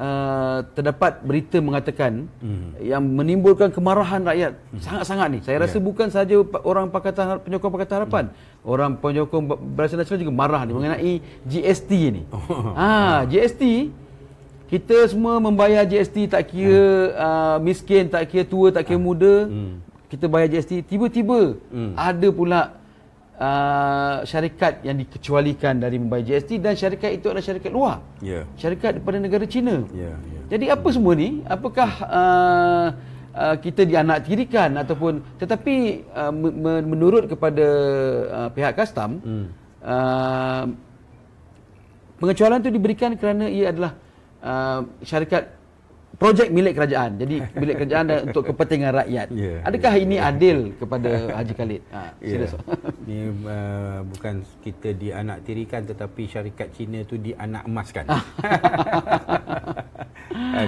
Uh, terdapat berita mengatakan hmm. yang menimbulkan kemarahan rakyat hmm. sangat-sangat ni. Saya ya. rasa yeah. bukan saja orang pakatan penyokong pakatan harapan. Hmm. Orang penyokong Barisan Nasional juga marah ni mengenai GST ini oh. ah, ha, GST kita semua membayar GST tak kira hmm. uh, miskin, tak kira tua, tak kira hmm. muda. Hmm. Kita bayar GST tiba-tiba hmm. ada pula uh, syarikat yang dikecualikan dari membayar GST dan syarikat itu adalah syarikat luar. Yeah. Syarikat daripada negara China. Yeah, yeah. Jadi apa semua ni? Apakah uh, uh, kita dianaktirikan ataupun tetapi uh, menurut kepada uh, pihak custom mm. uh, pengecualian itu diberikan kerana ia adalah uh, syarikat projek milik kerajaan. Jadi milik kerajaan dan untuk kepentingan rakyat. Yeah, ya. Adakah yeah, ini yeah. adil kepada Haji Khalid?
Ha, yeah. Ini uh, bukan kita dianak tirikan tetapi syarikat Cina itu dianak emaskan. uh,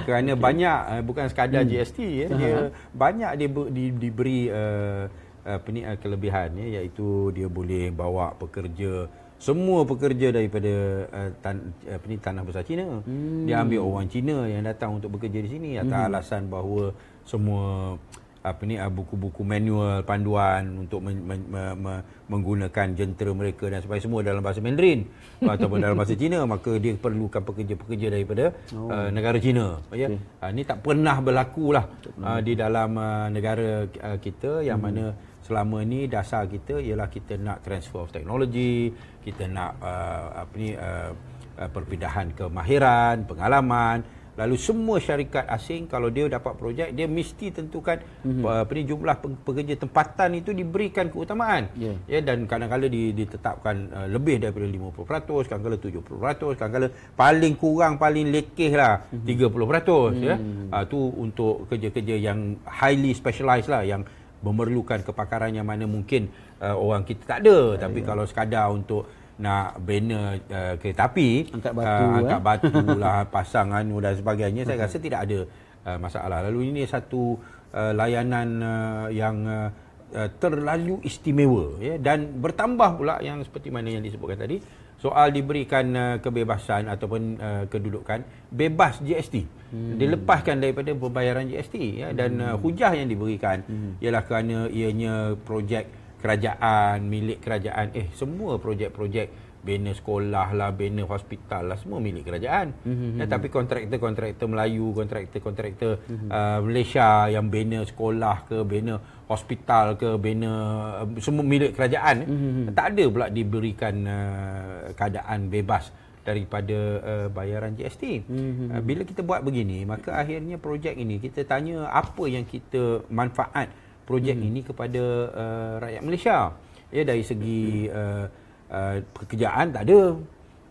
kerana okay. banyak uh, bukan sekadar hmm. GST ya. Dia uh-huh. banyak dia di, diberi uh, uh, kelebihan ya iaitu dia boleh bawa pekerja semua pekerja daripada uh, tan, eh, apa ni, tanah besar Cina. Hmm. Dia ambil orang Cina yang datang untuk bekerja di sini atas hmm. alasan bahawa semua apa ni eh, buku-buku manual panduan untuk men, men, men, men, menggunakan jentera mereka dan supaya semua dalam bahasa Mandarin ataupun dalam bahasa Cina maka dia perlukan pekerja-pekerja daripada oh. uh, negara Cina ya okay. uh, ah, ini tak pernah berlaku lah uh, di dalam uh, negara uh, kita yang hmm. mana selama ini dasar kita ialah kita nak transfer of technology kita nak uh, apa ni uh, uh, perpindahan kemahiran, pengalaman. Lalu semua syarikat asing kalau dia dapat projek dia mesti tentukan mm-hmm. apa ni jumlah pekerja tempatan itu diberikan keutamaan. Yeah. Ya dan kadang-kadang ditetapkan uh, lebih daripada 50%, kadang-kadang 70%, kadang-kadang paling kurang paling lekehlah mm-hmm. 30% mm-hmm. ya. Uh, tu untuk kerja-kerja yang highly specialized lah yang memerlukan kepakaran yang mana mungkin uh, orang kita tak ada ah, tapi iya. kalau sekadar untuk nak bina uh, kereta api angkat uh, batu uh, angkat eh. batu lah pasang anu dan sebagainya saya ah. rasa tidak ada uh, masalah lalu ini satu uh, layanan uh, yang uh, uh, terlalu istimewa ya dan bertambah pula yang seperti mana yang disebutkan tadi soal diberikan uh, kebebasan ataupun uh, kedudukan bebas GST hmm. dilepaskan daripada pembayaran GST ya dan uh, hmm. hujah yang diberikan hmm. ialah kerana ianya projek uh, kerajaan, milik kerajaan. Eh, semua projek-projek bina sekolah lah, bina hospital lah, semua milik kerajaan. Mm-hmm. Eh, mhm, nah, tapi kontraktor-kontraktor mhm. Melayu, kontraktor-kontraktor mm-hmm. uh, Malaysia yang bina sekolah ke, bina hospital ke, bina uh, um, semua milik kerajaan. Mm-hmm. Tak ada pula diberikan uh, keadaan bebas daripada uh, bayaran GST. Mm-hmm. Uh, bila kita buat begini, maka akhirnya projek ini kita tanya apa yang kita manfaat projek hmm. ini kepada uh, rakyat Malaysia. Ya dari segi uh, uh, pekerjaan tak ada.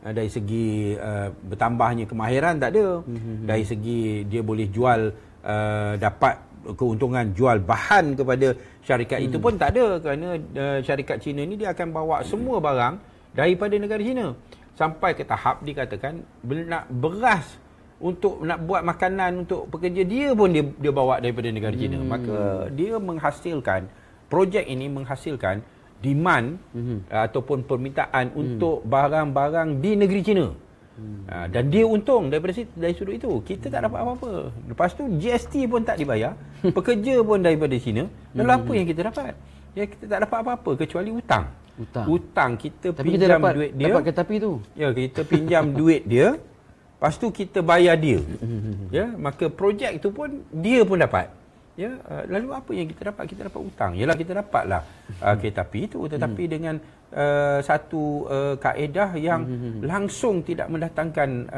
Uh, dari segi uh, bertambahnya kemahiran tak ada. Hmm. Dari segi dia boleh jual uh, dapat keuntungan jual bahan kepada syarikat hmm. itu pun tak ada kerana uh, syarikat Cina ni dia akan bawa hmm. semua barang daripada negara Cina sampai ke tahap dikatakan nak beras untuk nak buat makanan untuk pekerja dia pun dia dia bawa daripada negara hmm. China maka dia menghasilkan projek ini menghasilkan demand hmm. Uh, ataupun permintaan hmm. untuk barang-barang di negeri China hmm. Uh, dan dia untung daripada situ dari sudut itu kita hmm. tak dapat apa-apa lepas tu GST pun tak dibayar pekerja pun daripada China dan hmm. apa yang kita dapat ya kita tak dapat apa-apa kecuali hutang hutang, hutang kita tapi pinjam kita dapat, duit dia dapat kereta tu ya kita pinjam duit dia Lepas tu kita bayar dia. Ya, maka projek itu pun dia pun dapat. Ya, eh, lalu apa yang kita dapat? Kita dapat hutang. Yalah kita dapatlah. Ah, okey, tapi itu tetapi hmm. dengan uh, satu uh, kaedah yang langsung tidak mendatangkan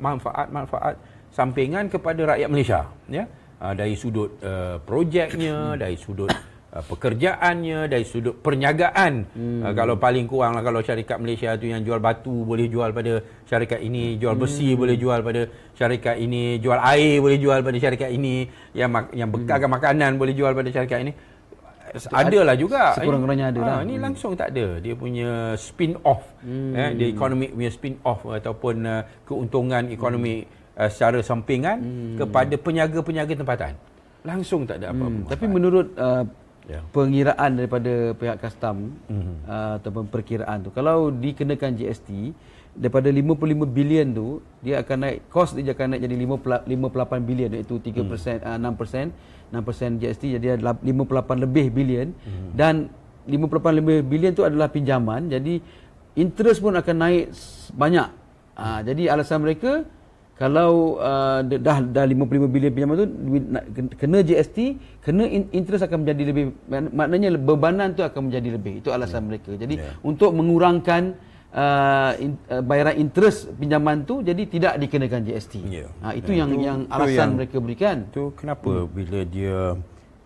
manfaat-manfaat uh, sampingan kepada rakyat Malaysia, ya. Uh, dari sudut uh, projeknya, dari sudut Uh, pekerjaannya dari sudut perniagaan uh, hmm. uh, kalau paling kuranglah kalau syarikat Malaysia tu yang jual batu boleh jual pada syarikat ini jual besi hmm. boleh jual pada syarikat ini jual air boleh jual pada syarikat ini yang mak- yang bekalkan hmm. makanan boleh jual pada syarikat ini adalah juga sekurang-kurangnya ada ah, lah ha, ini hmm. langsung tak ada dia punya spin off hmm. eh dia ekonomi punya spin off ataupun uh, keuntungan ekonomi hmm. uh, secara sampingan hmm. kepada peniaga-peniaga tempatan
langsung tak ada apa-apa hmm. tapi menurut uh, yeah. pengiraan daripada pihak custom mm-hmm. uh, ataupun perkiraan tu kalau dikenakan GST daripada 55 bilion tu dia akan naik kos dia akan naik jadi 5, 58 bilion iaitu 3% mm. uh, 6% 6% GST jadi 58 lebih bilion mm. dan 58 lebih bilion tu adalah pinjaman jadi interest pun akan naik banyak uh, jadi alasan mereka kalau uh, dah dah 55 bilion pinjaman tu kena GST kena interest akan menjadi lebih maknanya bebanan tu akan menjadi lebih itu alasan yeah. mereka jadi yeah. untuk mengurangkan uh, in, uh, bayaran interest pinjaman tu jadi tidak dikenakan GST yeah. ha, itu yeah. yang itu, yang alasan yang, mereka berikan
Tu kenapa hmm. bila dia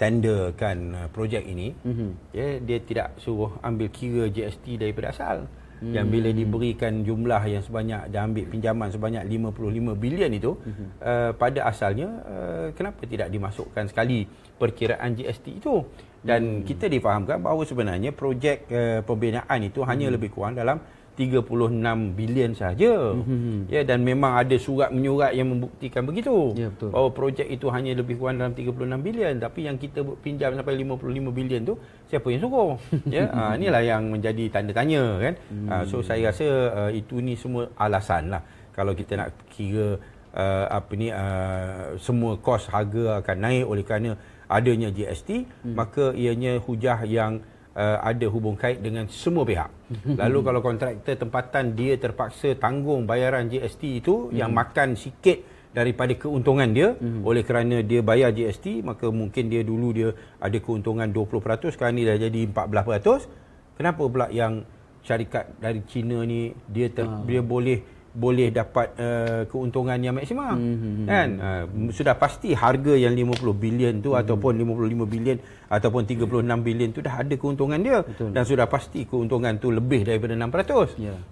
tenderkan uh, projek ini mm-hmm. ya, dia tidak suruh ambil kira GST daripada asal hmm. yang bila diberikan jumlah yang sebanyak dan ambil pinjaman sebanyak 55 bilion itu hmm. uh, pada asalnya uh, kenapa tidak dimasukkan sekali perkiraan GST itu dan hmm. kita difahamkan bahawa sebenarnya projek uh, pembinaan itu hanya hmm. lebih kurang dalam 36 bilion sahaja. Mm-hmm. Ya dan memang ada surat menyurat yang membuktikan begitu. yeah, ya, Bahawa projek itu hanya lebih kurang dalam 36 bilion tapi yang kita pinjam sampai 55 bilion tu siapa yang suruh? ya ha, inilah yang menjadi tanda tanya kan. Mm. Ha, so hmm. saya rasa uh, itu ni semua alasan lah kalau kita nak kira uh, apa ni uh, semua kos harga akan naik oleh kerana adanya GST mm. maka ianya hujah yang uh, ada hubung kait dengan semua pihak.
Mhm. Lalu kalau
kontraktor tempatan dia terpaksa tanggung bayaran GST itu mm. yang makan sikit daripada keuntungan dia mm. oleh kerana dia bayar GST maka mungkin dia dulu dia ada keuntungan 20% sekarang ni dah jadi 14%. Kenapa pula yang syarikat dari China ni dia ter, ha. dia boleh boleh dapat uh, keuntungan yang maksimal mm-hmm. kan uh, sudah pasti harga yang 50 bilion tu mm-hmm. ataupun 55 bilion ataupun 36 bilion tu dah ada keuntungan dia Betul. dan sudah pasti keuntungan tu lebih daripada 6% ya yeah.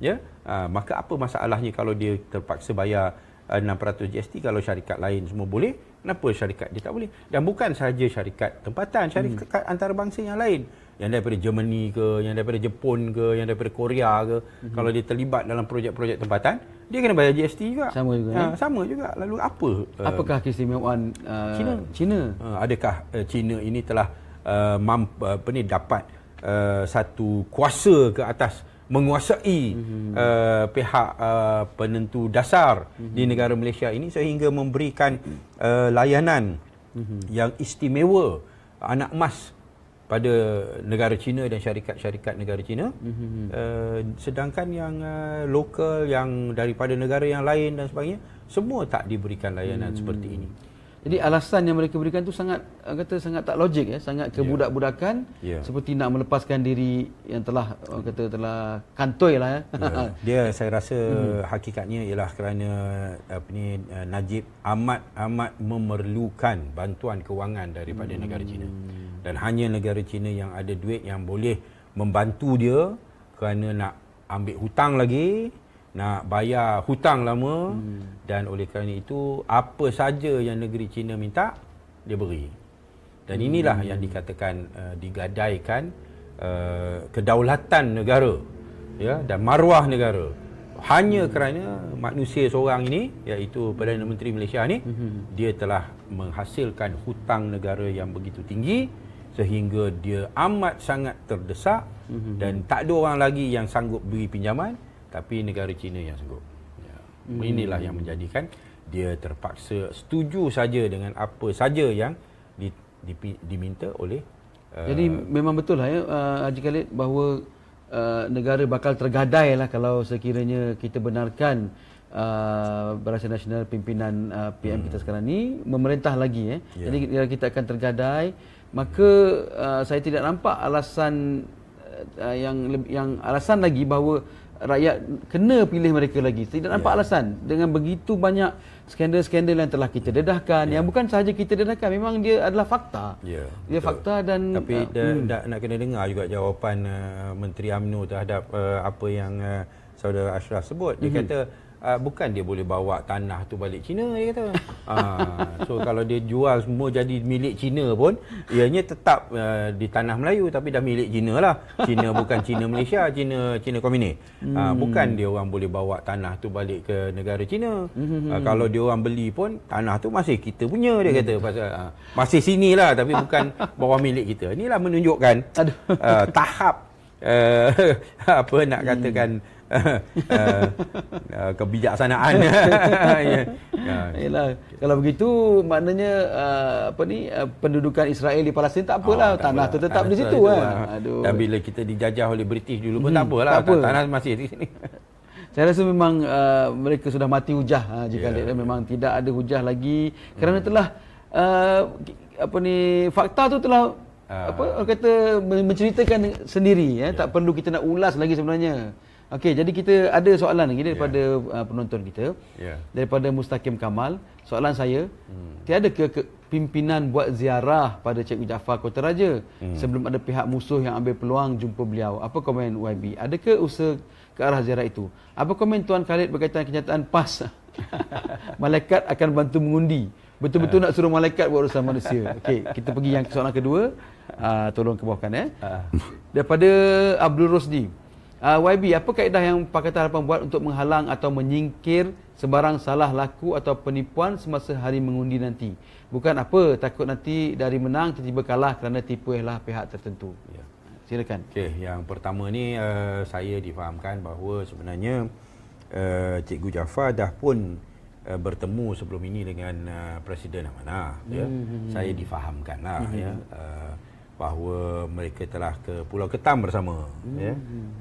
Ya? yeah? uh, maka apa masalahnya kalau dia terpaksa bayar uh, 600 GST kalau syarikat lain semua boleh kenapa syarikat dia tak boleh dan bukan sahaja syarikat tempatan syarikat mm. antarabangsa yang lain yang daripada Germany ke, yang daripada Jepun ke, yang daripada Korea ke, mm-hmm. kalau dia terlibat dalam projek-projek tempatan, dia kena bayar GST juga. Sama juga. Ha, eh?
sama juga. Lalu apa? Eh, Apakah uh, uh,
China? China. Uh, adakah uh, China ini telah uh, mampu uh, apa ni dapat uh, satu kuasa ke atas menguasai mm-hmm. uh, pihak uh, penentu dasar mm-hmm. di negara Malaysia ini sehingga memberikan uh, layanan mm-hmm. yang istimewa anak emas pada negara China dan syarikat-syarikat negara China mm-hmm. uh, sedangkan yang uh, lokal yang
daripada negara yang lain dan sebagainya semua tak diberikan layanan mm seperti ini jadi alasan yang mereka berikan tu sangat eh, kata sangat tak logik eh, ya, sangat kebudak-budakan yeah. seperti nak melepaskan diri yang telah kata telah kantoi lah eh. ya. Yeah. Dia saya
rasa mm-hmm. hakikatnya ialah kerana apa ni Najib amat amat memerlukan bantuan kewangan daripada mm-hmm. negara China. Dan hanya negara China yang ada duit yang boleh membantu dia kerana nak ambil hutang lagi nak bayar hutang lama hmm. dan oleh kerana itu apa saja yang negeri China minta dia beri. Dan hmm. inilah hmm. yang dikatakan uh, digadaikan uh, kedaulatan negara ya dan maruah negara hanya hmm. kerana manusia seorang ini iaitu Perdana Menteri Malaysia ni hmm. dia telah menghasilkan hutang negara yang begitu tinggi sehingga dia amat sangat terdesak hmm. dan tak ada orang lagi yang sanggup beri pinjaman tapi negara China yang sanggup. Ya. Hmm. Inilah yang menjadikan dia terpaksa setuju saja dengan apa saja yang di, di, diminta oleh uh, Jadi
memang betul lah ya uh, Haji Khalid bahawa uh, negara bakal tergadai lah kalau sekiranya kita benarkan Uh, Barisan Nasional pimpinan uh, PM hmm. kita sekarang ni memerintah lagi eh. Ya. Yeah. Jadi kalau kita akan tergadai, maka uh, saya tidak nampak alasan uh, yang yang alasan lagi bahawa rakyat kena pilih mereka lagi. Tidak nampak yeah. alasan dengan begitu banyak skandal-skandal yang telah kita dedahkan yeah. yang ya. bukan sahaja kita dedahkan memang dia adalah fakta. Yeah, dia betul. fakta dan tapi uh, ah, dah, hmm. dah nak kena dengar juga
jawapan uh, Menteri AMNO terhadap uh, apa yang uh, Saudara Ashraf sebut. Dia mm-hmm. kata uh, bukan dia boleh bawa tanah tu balik Cina dia kata. uh, so kalau dia jual semua jadi milik Cina pun ianya tetap uh, di tanah Melayu tapi dah milik Cina lah. Cina bukan Cina Malaysia, Cina Cina Komunis. Hmm. Uh, bukan dia orang boleh bawa tanah tu balik ke negara Cina. Hmm. Uh, kalau dia orang beli pun tanah tu masih kita punya dia hmm. kata pasal uh, masih sinilah tapi bukan bawah milik kita. Inilah menunjukkan uh, tahap uh, apa nak katakan hmm uh, uh, kebijaksanaan. ya. Yeah.
Yalah. Kalau begitu maknanya uh, apa ni uh, pendudukan Israel di Palestin tak apalah oh, tak tanah apa. tetap di situ kan. Aduh. Dan bila
kita dijajah oleh British dulu pun hmm, tak apalah tak apa. tanah masih di sini.
Saya rasa memang uh, mereka sudah mati hujah ha, jika yeah. dia memang tidak ada hujah lagi kerana hmm. telah uh, apa ni fakta tu telah uh. apa kata menceritakan sendiri ya yeah. tak perlu kita nak ulas lagi sebenarnya. Okey, jadi kita ada soalan lagi daripada yeah. Uh, penonton kita. Yeah. Daripada Mustaqim Kamal. Soalan saya, hmm. tiada ke, pimpinan buat ziarah pada Cikgu Jaafar Kota Raja hmm. sebelum ada pihak musuh yang ambil peluang jumpa beliau? Apa komen YB? ke usaha ke arah ziarah itu? Apa komen Tuan Khalid berkaitan kenyataan PAS? malaikat akan bantu mengundi. Betul-betul uh. nak suruh malaikat buat urusan manusia. Okey, kita pergi yang soalan kedua. Uh, tolong kebawahkan. Eh. Uh. Daripada Abdul Rosdi uh, ah, YB, apa kaedah yang Pakatan Harapan buat untuk menghalang atau menyingkir sebarang salah laku atau penipuan semasa hari mengundi nanti? Bukan apa, takut nanti dari menang tiba-tiba kalah kerana tipu ialah pihak tertentu. Ya. Silakan.
Okay. Yang pertama ni uh, saya difahamkan bahawa sebenarnya uh, Cikgu Jafar dah pun uh, bertemu sebelum ini dengan uh, Presiden Amanah. Ya? hmm, hmm, hmm. Saya difahamkan lah. Mm-hmm. Uh, hmm, ya bahawa mereka telah ke Pulau Ketam bersama hmm. ya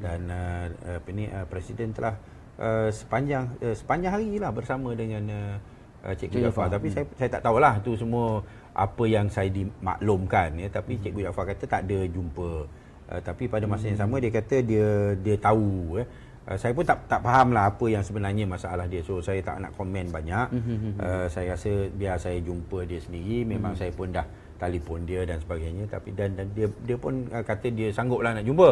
dan uh, apa uh, presiden telah uh, sepanjang uh, sepanjang harilah bersama dengan uh, cikgu Jaffa tapi hmm. saya saya tak lah tu semua apa yang saya dimaklumkan ya tapi hmm. cikgu Jaffa kata tak ada jumpa uh, tapi pada masa hmm. yang sama dia kata dia dia tahu ya uh, saya pun tak tak lah apa yang sebenarnya masalah dia so saya tak nak komen banyak hmm. uh, saya rasa biar saya jumpa dia sendiri memang hmm. saya pun dah telefon dia dan sebagainya tapi dan, dan dia dia pun uh, kata dia sangguplah nak jumpa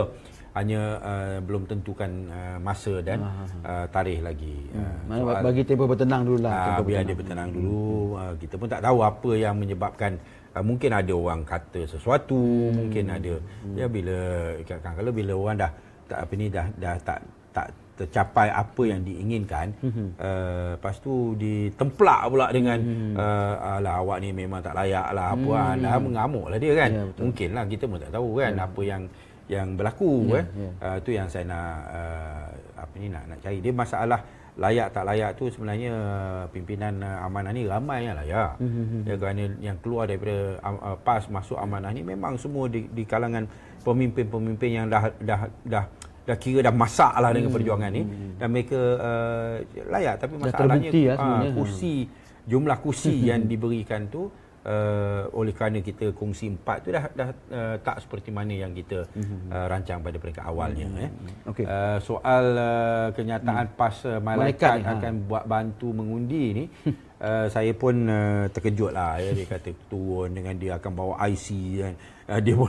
hanya uh, belum tentukan uh, masa dan ah, ah, ah. uh, tarikh lagi.
Hmm. Uh, soal, bagi tempoh bertenang dululah. Uh, biar bertenang. dia bertenang dulu.
Hmm. Uh, kita pun tak tahu apa yang menyebabkan uh, mungkin ada orang kata sesuatu, hmm. mungkin ada. Hmm. Ya bila kalau bila orang dah tak apa ni dah dah tak tak tercapai apa yang diinginkan uh, lepas tu ditemplak pula dengan uh, alah awak ni memang tak layak lah apa mengamuk lah, lah dia kan ya, mungkin lah kita pun tak tahu kan ya. apa yang yang berlaku ya, eh ya. Uh, tu yang saya nak uh, apa ni nak nak cari dia masalah layak tak layak tu sebenarnya pimpinan amanah ni ramai yang layak. Mm-hmm. Ya kerana yang keluar daripada uh, pas masuk amanah ni memang semua di, di kalangan pemimpin-pemimpin yang dah dah dah, dah dah kira dah masak lah dengan hmm. perjuangan ni hmm. dan mereka uh, layak tapi masalahnya ya, ha, kursi jumlah kursi yang diberikan tu uh, oleh kerana kita kongsi empat tu dah dah uh, tak seperti mana yang kita uh, rancang pada peringkat awalnya hmm. eh. okay. uh, soal uh, kenyataan hmm. pas uh, malaikat, malaikat ha. akan ha. buat bantu mengundi ni Uh, saya pun uh, terkejut lah ya. dia kata turun dengan dia akan bawa IC kan. Uh, dia pun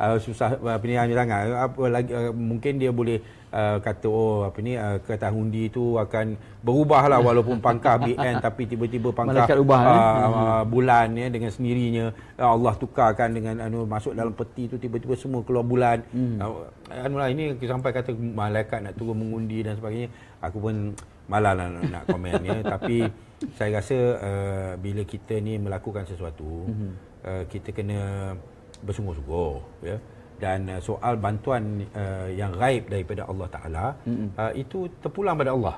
uh, susah apa ni sangat apa lagi uh, mungkin dia boleh uh, kata oh apa ni uh, kata undi tu akan berubah lah walaupun pangkah BN tapi tiba-tiba pangkah ubah, uh, uh, bulan ya dengan sendirinya uh, Allah tukarkan dengan uh, masuk dalam peti tu tiba-tiba semua keluar bulan hmm. uh, ini sampai kata malaikat nak turun mengundi dan sebagainya aku pun malah nak, nak, komen ya tapi saya rasa uh, bila kita ni melakukan sesuatu uh, kita kena bersungguh-sungguh ya dan uh, soal bantuan uh, yang raib daripada Allah Taala uh, itu terpulang pada Allah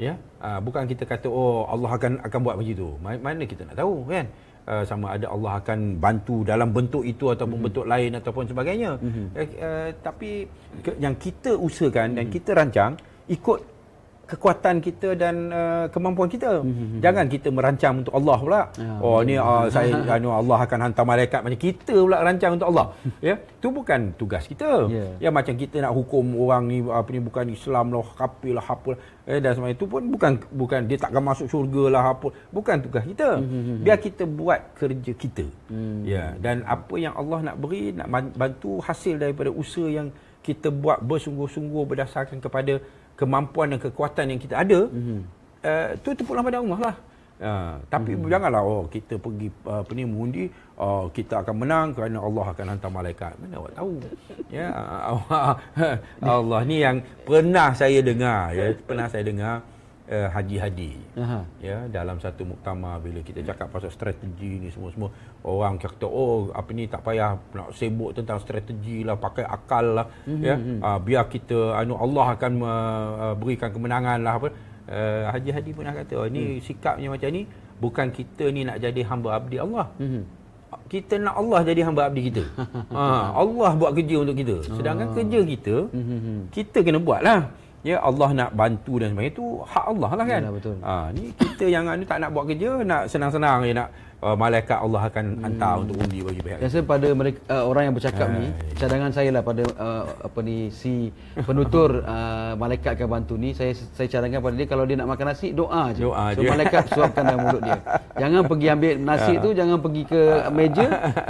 ya uh, bukan kita kata oh Allah akan akan buat macam itu mana kita nak tahu kan Uh, sama ada Allah akan bantu dalam bentuk itu ataupun mm-hmm. bentuk lain ataupun sebagainya. Mm-hmm. Uh, uh, tapi ke, yang kita usahakan mm-hmm. dan mhm. kita rancang ikut kekuatan kita dan uh, kemampuan kita. Mm-hmm. Jangan kita merancang untuk Allah pula. Ya. Oh ni uh, saya anu Allah akan hantar malaikat macam kita pula rancang untuk Allah. ya. Itu bukan tugas kita. Yeah. Ya macam kita nak hukum orang ni apa ni bukan Islam lah kapil lah apa eh, dan semua itu pun bukan bukan dia takkan masuk syurga lah apa bukan tugas kita. Mm-hmm. Biar kita buat kerja kita. Mm. Ya dan apa yang Allah nak beri nak bantu hasil daripada usaha yang kita buat bersungguh-sungguh berdasarkan kepada kemampuan dan kekuatan yang kita ada mm-hmm. uh, tu terpulang pada Allah lah uh, tapi hmm janganlah oh kita pergi eh, apa uh, ni mengundi uh, kita akan menang kerana Allah akan hantar malaikat mana awak tahu ya Allah ni yang pernah saya dengar ya pernah saya dengar uh, eh, Haji Hadi. Aha. Ya, dalam satu muktamar bila kita cakap pasal strategi ni semua-semua, orang kata oh apa ni tak payah nak sibuk tentang strategi lah, pakai akal lah. Mm-hmm. Ya, uh, biar kita anu Allah akan uh, berikan kemenangan lah apa. Uh, eh, Haji Hadi pun kata, oh, ni mm. sikapnya macam ni bukan kita ni nak jadi hamba abdi Allah. Mm-hmm kita nak Allah jadi hamba abdi kita. Ha, Allah buat kerja untuk kita. Sedangkan oh. kerja kita, mhm, mhm. kita kena buat lah ya Allah nak bantu dan sebagainya itu hak Allah lah kan. Ya, betul. Ha ni kita yang ni tak nak buat kerja nak senang-senang je nak uh, malaikat Allah akan hantar hmm. untuk undi bagi pihak. Rasa
pada mereka, uh, orang yang bercakap Hai. ni, cadangan saya lah pada uh, apa ni si penutur uh, malaikat akan bantu ni, saya saya cadangkan pada dia kalau dia nak makan nasi doa je. Doa so, je. malaikat suapkan dalam mulut dia. Jangan pergi ambil nasi uh. tu, jangan pergi ke meja,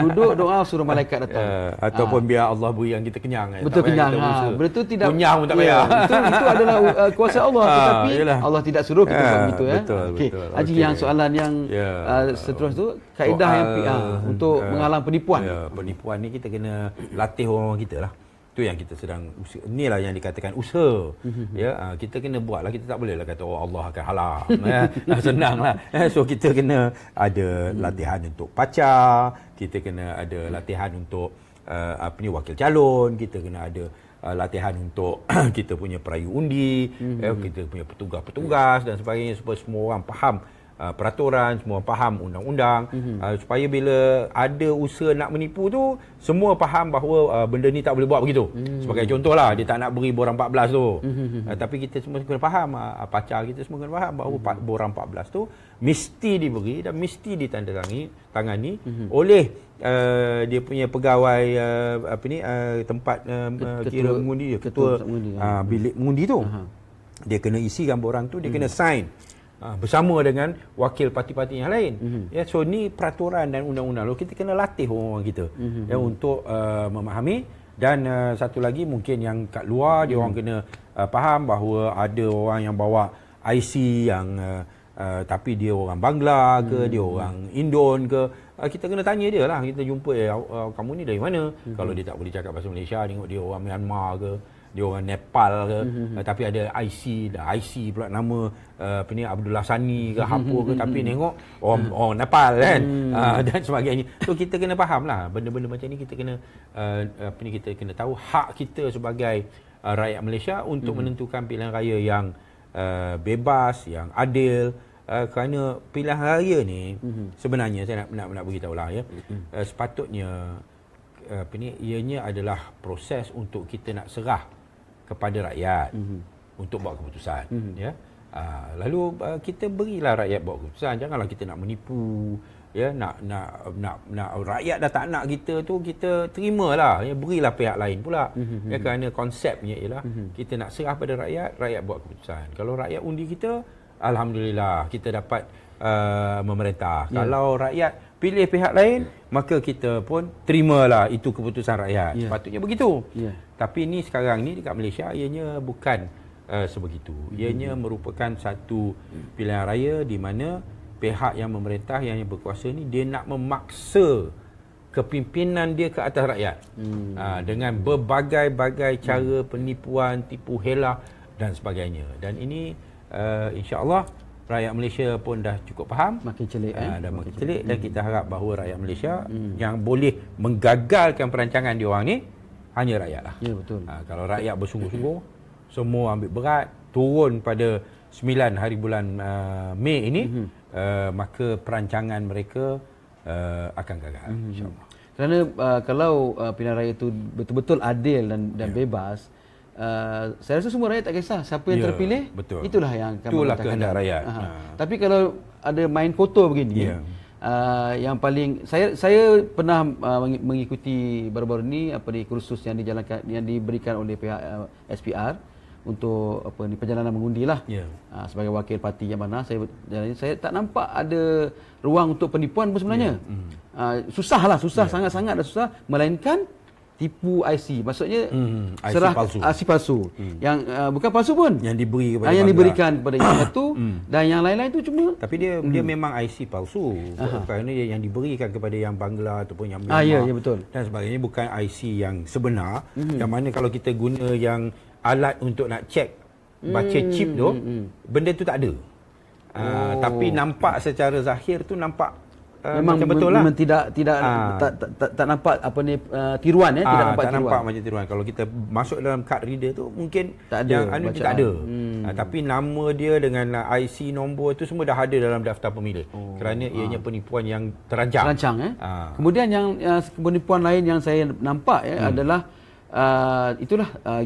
duduk doa suruh malaikat datang. Uh, ataupun uh. biar Allah beri yang kita kenyang. Eh, betul kenyang. Ha. Betul tu tidak kenyang pun tak payah. Yeah, itu, itu adalah uh, kuasa Allah uh, tetapi yelah. Allah tidak suruh kita uh, buat begitu ya. Betul, okay. betul. Haji okay. yang soalan yang yeah. uh, seterusnya tu kaedah ah, Soal, yang ha, untuk uh, ah, menghalang
penipuan. Ya, penipuan ni kita kena latih orang-orang kita lah. Itu yang kita sedang usaha. Inilah yang dikatakan usaha. Mhm. Ya, ah, kita kena buat lah. Kita tak boleh lah kata, oh Allah akan halal. Ya, senang lah. So, kita kena ada latihan untuk pacar. Kita kena ada latihan untuk uh, apa ni, wakil calon. Kita kena ada latihan untuk kita punya perayu undi, mm-hmm. eh, kita punya petugas-petugas dan sebagainya supaya semua orang faham uh, peraturan, semua faham undang-undang mm-hmm. uh, supaya bila ada usaha nak menipu tu semua faham bahawa uh, benda ni tak boleh buat begitu. Mm-hmm. Sebagai contohlah dia tak nak beri borang 14 tu. Mm-hmm. Uh, tapi kita semua kena faham uh, uh pacar kita semua kena faham bahawa mm-hmm. borang 14 tu mesti diberi dan mesti ditandatangani tangani mm-hmm. oleh uh, dia punya pegawai uh, apa ni uh, tempat um, uh, ketua, kira mengundi ya, ketua, ketua ya. uh, bilik mengundi tu. Aha. Dia kena isikan borang tu, dia hmm. kena mhm. sign. Ha, bersama dengan wakil parti-parti yang lain. Mm-hmm. Ya, so ni peraturan dan undang-undang. Loh, kita kena latih orang-orang kita mm-hmm. ya, mhm. untuk uh, memahami dan uh, satu lagi mungkin yang kat luar mm-hmm. dia orang mhm. kena uh, faham bahawa ada orang yang bawa IC yang uh, uh, tapi dia orang Bangla ke, mm-hmm. dia orang Indon ke. Uh, kita kena tanya dia lah. Kita jumpa eh, uh, kamu ni dari mana? Mm-hmm. Kalau dia tak boleh cakap bahasa Malaysia, tengok dia orang Myanmar ke dia orang Nepal ke mm-hmm. uh, tapi ada IC dah IC pula nama eh, apa uh, ni Abdullah Sani ke mhm, apa ke mhm, tapi tengok orang mm-hmm. orang Nepal kan mm-hmm. uh, dan sebagainya so kita kena lah, benda-benda macam ni kita kena uh, apa ni kita kena tahu hak kita sebagai uh, rakyat Malaysia untuk mm-hmm. menentukan pilihan raya yang uh, bebas yang adil Uh, kerana pilihan raya ni mm-hmm. sebenarnya saya nak nak nak bagi tahu lah ya mm-hmm. uh, sepatutnya uh, apa ni ianya adalah proses untuk kita nak serah kepada rakyat mm-hmm. untuk buat keputusan mm-hmm. ya uh, lalu uh, kita berilah rakyat buat keputusan janganlah kita nak menipu ya nak nak nak nak rakyat dah tak nak kita tu kita terima lah. ya berilah pihak lain pula mm-hmm. ya mhm. kerana konsepnya ialah mm-hmm. kita nak serah pada rakyat rakyat buat keputusan kalau rakyat undi kita alhamdulillah kita dapat uh, memerintah yeah. kalau rakyat pilih pihak lain yeah. maka kita pun terimalah itu keputusan rakyat yeah. sepatutnya begitu yeah. tapi ni sekarang ni dekat Malaysia ianya bukan uh, sebegitu ianya mm merupakan satu hmm. pilihan raya di mana pihak yang memerintah yang berkuasa ni dia nak memaksa kepimpinan dia ke atas rakyat mm. uh, dengan berbagai-bagai cara penipuan tipu helah dan sebagainya dan ini uh, Allah rakyat Malaysia pun dah cukup faham makin celik ah, eh? dah makin, makin celik dan hmm. kita harap bahawa rakyat Malaysia hmm. yang boleh menggagalkan perancangan dia orang ni hanya rakyat lah ya betul ha, kalau rakyat bersungguh-sungguh semua ambil berat turun pada 9 hari bulan uh, Mei ini hmm. uh, maka perancangan mereka
uh, akan gagal hmm. insyaAllah kerana uh, kalau uh, pilihan raya itu betul-betul adil dan, dan yeah. bebas, Eh, saya rasa semua rakyat tak kisah siapa yang yeah, terpilih betul. itulah yang akan itulah kehendak rakyat ha. tapi kalau ada main foto begini yeah. Ya. Uh, yang paling saya saya pernah uh, mengikuti baru-baru ini, apa ni kursus yang dijalankan yang diberikan oleh pihak uh, eh, SPR untuk apa ni perjalanan mengundilah yeah. Ya. uh, sebagai wakil parti yang mana saya jalan saya tak nampak ada ruang untuk penipuan pun sebenarnya yeah. Ya, hmm. mm. uh, susahlah susah yeah. sangat-sangat dah susah melainkan tipu IC maksudnya hmm, IC serah palsu. IC palsu hmm. yang uh, bukan palsu pun yang diberi kepada yang diberikan
kepada yang satu hmm. dan yang lain-lain tu cuma tapi dia hmm. dia memang IC palsu Aha. kerana dia yang diberikan kepada yang Bangla ataupun yang Myanmar ah, ya, ya, betul. dan sebagainya bukan IC yang sebenar hmm. yang mana kalau kita guna yang alat untuk nak cek hmm, baca chip tu hmm, hmm. benda tu tak ada ah, oh.
uh, tapi nampak secara zahir tu nampak Eh, memang macam betul lah. memang tidak tidak ha. tak, tak, tak tak nampak apa ni uh, tiruan eh ha, tidak ah, nampak tak tiruan. nampak macam
tiruan kalau kita masuk dalam card reader tu mungkin tak ada, yang anu tak ada hmm. ha, tapi nama dia dengan IC nombor tu semua dah ada dalam daftar pemilih oh. kerana ianya penipuan yang
terancang terancang eh ha. kemudian yang uh, penipuan lain yang saya nampak ya hmm. adalah uh, itulah uh,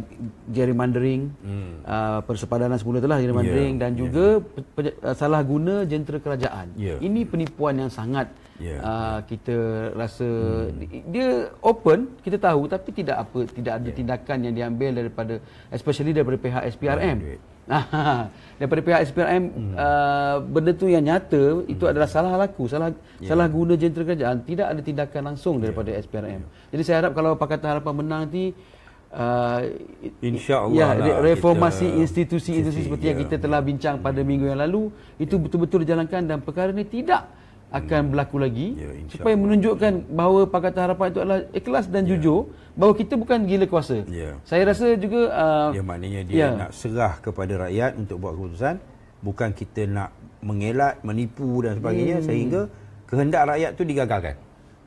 gerrymandering hmm. uh, persepadanan semula itulah gerrymandering yeah. dan ya. juga yeah. pe- salah guna jentera kerajaan. Yeah. Ini penipuan yang sangat yeah. Ya, uh, ya. kita rasa hmm. dia open kita tahu tapi tidak apa tidak ada yeah. tindakan yang diambil daripada especially daripada pihak SPRM. Ah, daripada pihak SPRM hmm. uh, benda tu yang nyata hmm. itu adalah salah laku salah yeah. salah guna jentera kerajaan tidak ada tindakan langsung ya. daripada SPRM yeah. jadi saya harap kalau pakatan harapan menang nanti uh, insyaallah ya, lah reformasi institusi-institusi seperti yeah. yang ya. kita telah bincang pada yeah. minggu yang lalu itu yeah. betul-betul dijalankan dan perkara ini tidak akan berlaku lagi ya, supaya menunjukkan bahawa Pakatan Harapan itu adalah ikhlas dan ya. jujur bahawa kita bukan gila kuasa. Ya. Saya rasa juga uh,
ya maknanya dia ya. nak serah kepada rakyat untuk buat keputusan bukan kita nak mengelak, menipu dan sebagainya hmm. sehingga kehendak rakyat itu digagalkan.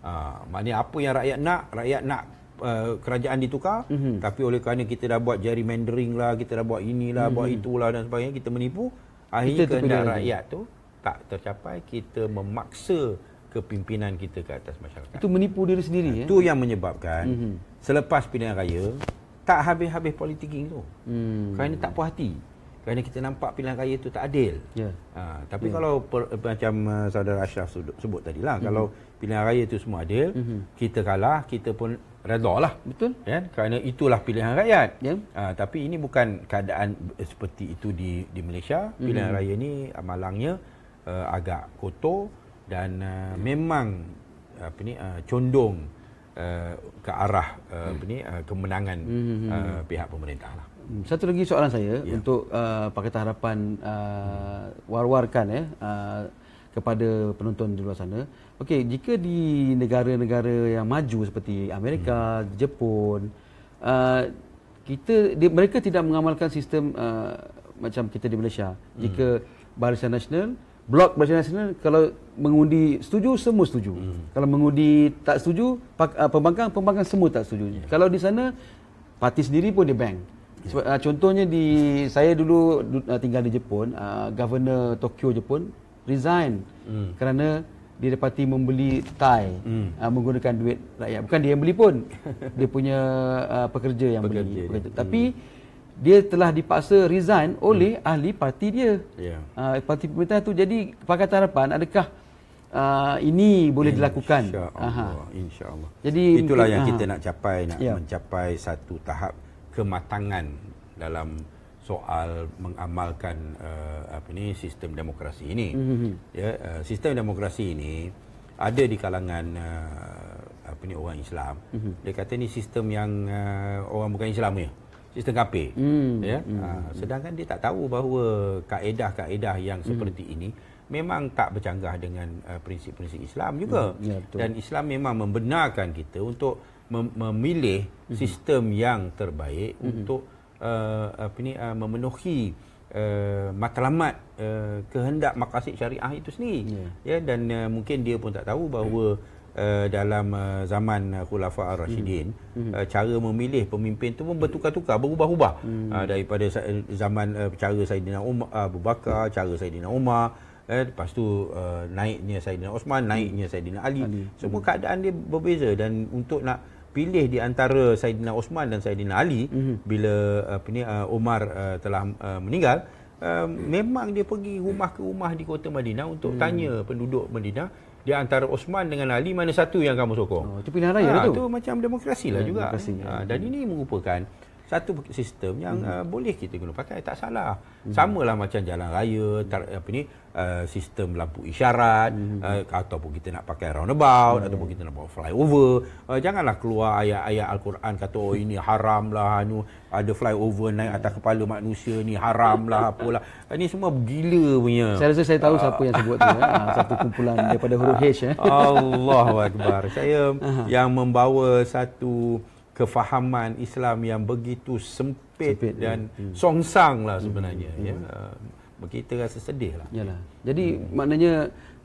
Uh, maknanya apa yang rakyat nak, rakyat nak uh, kerajaan ditukar mm-hmm. tapi oleh kerana kita dah buat gerrymandering lah, kita dah buat inilah, mm-hmm. buat hmm. itulah dan sebagainya kita menipu akhirnya kehendak rakyat lagi. tu tak tercapai kita memaksa kepimpinan kita ke atas masyarakat. Itu
menipu diri sendiri ha, ya. itu yang
menyebabkan mm-hmm. selepas pilihan raya tak habis-habis politiking tu.
Mm. Kerana
tak puas hati. Kerana kita nampak pilihan raya tu tak adil. Yeah. Ha, tapi yeah. kalau per, eh, macam uh, saudara Ashraf sebut, sebut tadi lah mm-hmm. kalau pilihan raya tu semua adil, mm-hmm. kita kalah, kita pun redha lah. Betul? Ya, yeah? kerana itulah pilihan rakyat. Yeah. Ha, tapi ini bukan keadaan eh, seperti itu di di Malaysia. Pilihan mm-hmm. raya ni malangnya uh, agak kotor dan uh, hmm. memang uh, apa ni uh, condong uh, ke arah uh, hmm. apa ni uh, kemenangan
hmm. hmm, hmm uh, hmm. pihak pemerintah lah. Satu lagi soalan saya ya. untuk uh, Pakatan Harapan uh, war-warkan eh, uh, kepada penonton di luar sana. Okey, jika di negara-negara yang maju seperti Amerika, hmm. Jepun, uh, kita di, mereka tidak mengamalkan sistem uh, macam kita di Malaysia. Jika hmm. Barisan Nasional blok Malaysia Nasional kalau mengundi setuju semua setuju. Hmm. Kalau mengundi tak setuju ah, pembangkang pembangkang semua tak setuju. Yeah. Kalau di sana parti sendiri pun dia bank. Ya. Sebab, yeah. contohnya di saya dulu ah, tinggal di Jepun, ah, governor Tokyo Jepun resign hmm. kerana dia dapati membeli Thai hmm. menggunakan duit rakyat. Bukan dia yang beli pun. dia punya pekerja yang pekerja beli. Dia. Pekerja. Hmm. Tapi dia telah dipaksa resign oleh hmm. ahli parti dia. Yeah. Ya. Uh, parti pemerintah tu jadi Pakatan Harapan adakah uh, ini boleh Insya dilakukan? Insya-Allah, insya-Allah. Jadi itulah mungkin, yang aha. kita nak capai nak yeah.
mencapai satu tahap kematangan dalam soal mengamalkan uh, apa ni sistem demokrasi ini. Mm-hmm. Ya, uh, sistem demokrasi ini ada di kalangan uh, apa ni orang Islam. Mm-hmm. Dia kata ni sistem yang uh, orang bukan Islam ya sistem kape. Hmm. Ya. Hmm. Ha, sedangkan dia tak tahu bahawa kaedah-kaedah yang hmm. seperti ini memang tak bercanggah dengan uh, prinsip-prinsip Islam juga. Hmm. Ya, Dan Islam memang membenarkan kita untuk mem- memilih hmm. sistem yang terbaik hmm. untuk uh, apa ni uh, memenuhi Uh, matlamat uh, kehendak maqasid syariah itu sendiri ya yeah. yeah, dan uh, mungkin dia pun tak tahu bahawa ya uh, dalam uh, zaman eh, Khulafa Ar-Rashidin hmm. uh, cara memilih pemimpin tu pun bertukar-tukar berubah-ubah hmm. uh, daripada zaman uh, cara Saidina Umar Abu Bakar hmm. cara Saidina Umar eh, lepas tu uh, naiknya Saidina Osman naiknya Saidina Ali, Ali. semua hmm. keadaan dia berbeza dan untuk nak pilih di antara Saidina Osman dan Saidina Ali hmm. bila apa ni uh, Umar uh, telah uh, meninggal Uh, memang dia pergi rumah ke rumah di kota Madinah untuk hmm. tanya penduduk Madinah di antara Osman dengan Ali mana satu yang kamu sokong? Oh, itu pilihan raya ha, tu. Itu macam demokrasi lah juga. Demokrasi. Ha, dan ini merupakan satu sistem yang hmm. uh, boleh kita guna pakai tak salah. Hmm. Samalah macam jalan raya tar, apa ni uh, sistem lampu isyarat hmm. uh, ataupun kita nak pakai roundabout hmm. ataupun kita nak buat flyover uh, janganlah keluar ayat-ayat al-Quran kata oh ini haramlah anu ada flyover naik hmm. atas kepala manusia ni haramlah apalah. Ini uh, semua gila punya. Saya rasa saya tahu uh. siapa yang sebut tu uh. eh. Ah, satu kumpulan daripada huruf H eh. Allahuakbar. Saya uh-huh. yang membawa satu kefahaman Islam yang begitu sempit, sempit ya. dan ya. Hmm. songsang lah hmm. sebenarnya. Ya. Ya. Hmm. Kita rasa sedih lah.
Jadi hmm. maknanya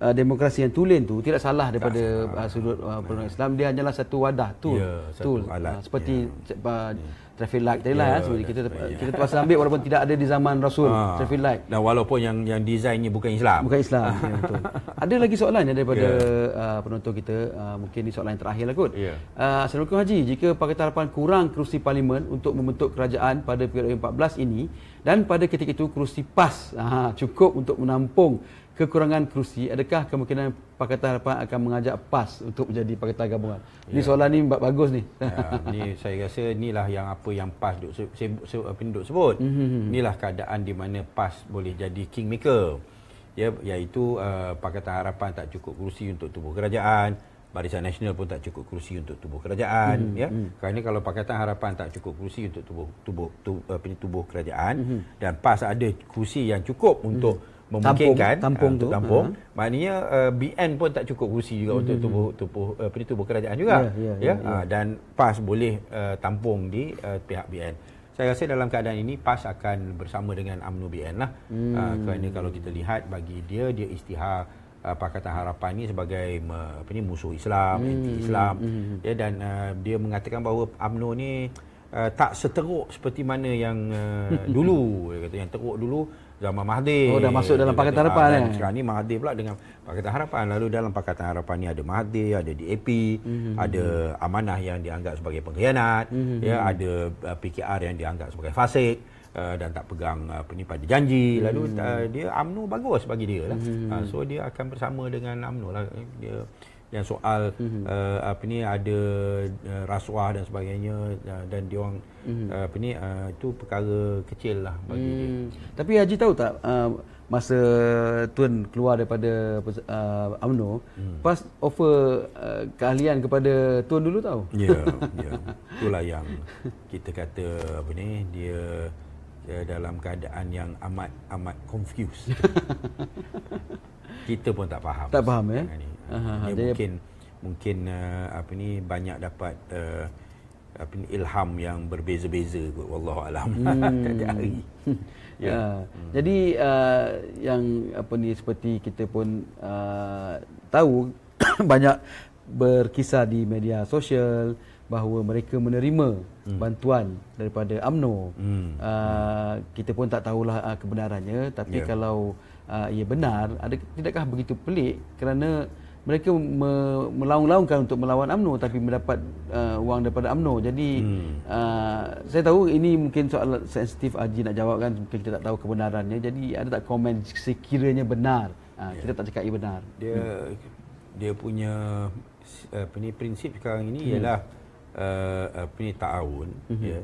uh, demokrasi yang tulen tu tidak salah daripada tak Uh, sudut uh, perundang yeah. Islam dia hanyalah satu wadah tu yeah, tu uh, seperti yeah. Ya. Uh, ya. traffic light tadi ya, lah yeah, ya, kita kita terpaksa ambil walaupun tidak ada di zaman Rasul ha. traffic light
dan walaupun yang yang desainnya bukan Islam bukan Islam ya, betul.
ada lagi soalan yang daripada yeah. uh, penonton kita uh, mungkin ini soalan yang terakhir lah kot yeah. uh, Assalamualaikum Haji jika Pakatan Harapan kurang kerusi parlimen untuk membentuk kerajaan pada PRU 14 ini dan pada ketika itu kerusi PAS uh, cukup untuk menampung kekurangan kerusi, adakah kemungkinan Pakatan Harapan akan mengajak PAS untuk menjadi Pakatan Gabungan? Ya. Ini soalan ni bagus ni. Ya,
ni saya rasa inilah yang apa yang PAS duk sebut, apa duk sebut. Inilah keadaan di mana PAS boleh jadi kingmaker. Ya, iaitu uh, Pakatan Harapan tak cukup kerusi untuk tubuh kerajaan. Barisan Nasional pun tak cukup kerusi untuk tubuh kerajaan mm-hmm. ya. Mhm. Kerana kalau Pakatan Harapan tak cukup kerusi untuk tubuh tubuh tubuh, tubuh kerajaan mm-hmm. dan PAS ada kerusi yang cukup untuk mm-hmm memungkinkan tampung uh, kan? untuk tampung ah, tu. Uh-huh. maknanya uh, BN pun tak cukup kursi juga uh-huh. untuk hmm, tubuh tubuh uh, tubuh kerajaan juga ya yeah, yeah, yeah? yeah, yeah. uh, dan PAS boleh uh, tampung di uh, pihak BN saya rasa dalam keadaan ini PAS akan bersama dengan UMNO BN lah hmm. uh, kerana kalau kita lihat bagi dia dia istihar uh, Pakatan Harapan ini sebagai uh, apa ni musuh Islam hmm. anti Islam hmm. ya dan uh, dia mengatakan bahawa UMNO ni uh, tak seteruk seperti mana yang uh, dulu kata yang teruk dulu zaman Mahdi. Oh dah masuk dalam Pakatan Harapan ah, eh. Sekarang ni Mahdi pula dengan Pakatan Harapan. Lalu dalam Pakatan Harapan ni ada Mahdi, ada DAP, mm-hmm. Mhm, ada amanah yang dianggap sebagai pengkhianat, mm-hmm. ya mhm. ada uh, PKR yang dianggap sebagai fasik. Uh, dan tak pegang apa ni pada janji lalu uh, dia UMNO bagus bagi dia lah hmm. uh, so dia akan bersama dengan UMNO lah dia yang soal mm-hmm. uh, apa ni ada uh, rasuah dan sebagainya uh, dan dia orang mm-hmm. uh, apa ni uh, itu perkara kecil lah
bagi mm. dia. Hmm. Tapi Haji tahu tak uh, masa tuan keluar daripada uh, UMNO mm. pas offer uh, keahlian kepada tuan dulu tahu. Ya, yeah, ya. Yeah. Itulah yang
kita kata apa ni dia dia dalam keadaan yang amat amat confused. kita pun tak faham tak faham ya eh? Ha, ha, ha, dia, dia mungkin mungkin uh, apa ni banyak dapat uh, apa ni ilham yang berbeza-beza kot wallahu alam hmm. ya
yeah. Ha. hmm. jadi uh, yang apa ni seperti kita pun uh, tahu banyak berkisah di media sosial bahawa mereka menerima hmm. bantuan daripada AMNO hmm. Uh, kita pun tak tahulah uh, kebenarannya tapi yeah. kalau ia ah, ya benar ada tidakkah begitu pelik kerana mereka me, melaung-laungkan untuk melawan AMNO tapi mendapat uh, wang daripada AMNO jadi hmm. uh, saya tahu ini mungkin soal sensitif Haji nak jawabkan, mungkin kita tak tahu kebenarannya jadi ada tak komen sekiranya benar uh, yeah. kita tak cakap ia benar dia hmm.
dia punya apa ni prinsip sekarang ini hmm. ialah uh, apa ni ta'awun hmm. ya yeah.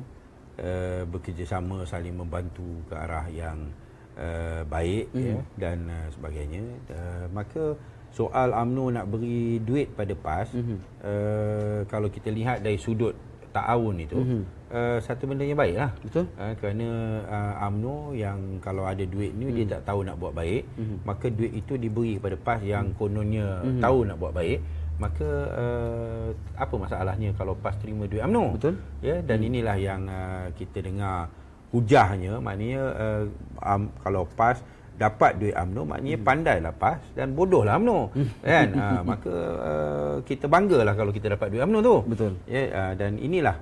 uh, bekerjasama saling membantu ke arah yang uh, baik mm. ya, dan uh, sebagainya uh, maka soal Amnu nak beri duit pada PAS mm-hmm. uh, kalau kita lihat dari sudut ta'awun itu mm-hmm. uh, satu benda yang baik lah betul uh, kerana uh, AMNO yang kalau ada duit ni mm dia hmm. tak tahu nak buat baik mm-hmm. maka duit itu diberi kepada PAS yang hmm. kononnya mm-hmm. tahu nak buat baik maka uh, apa masalahnya kalau PAS terima duit AMNO betul ya yeah, dan mm inilah yang uh, kita dengar hujahnya maknanya uh, um, kalau PAS dapat duit amno, maknanya hmm. lah PAS dan bodohlah UMNO hmm. kan uh, maka uh, kita banggalah kalau kita dapat duit amno tu betul ya yeah, uh, dan inilah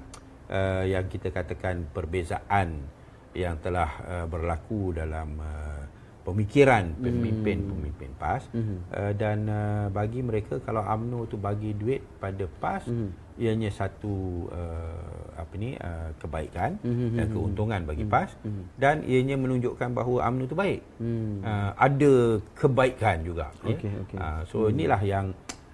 uh, yang kita katakan perbezaan yang telah uh, berlaku dalam uh, pemikiran pemimpin-pemimpin PAS hmm uh, dan uh, bagi mereka kalau AMNO tu bagi duit pada PAS hmm ianya satu uh, apa ni uh, kebaikan hmm, hmm dan hmm, hmm. keuntungan bagi hmm PAS hmm dan ianya menunjukkan bahawa AMNO tu baik hmm uh, ada kebaikan juga ya. okay, okay. Uh, ah, so mm-hmm. inilah yang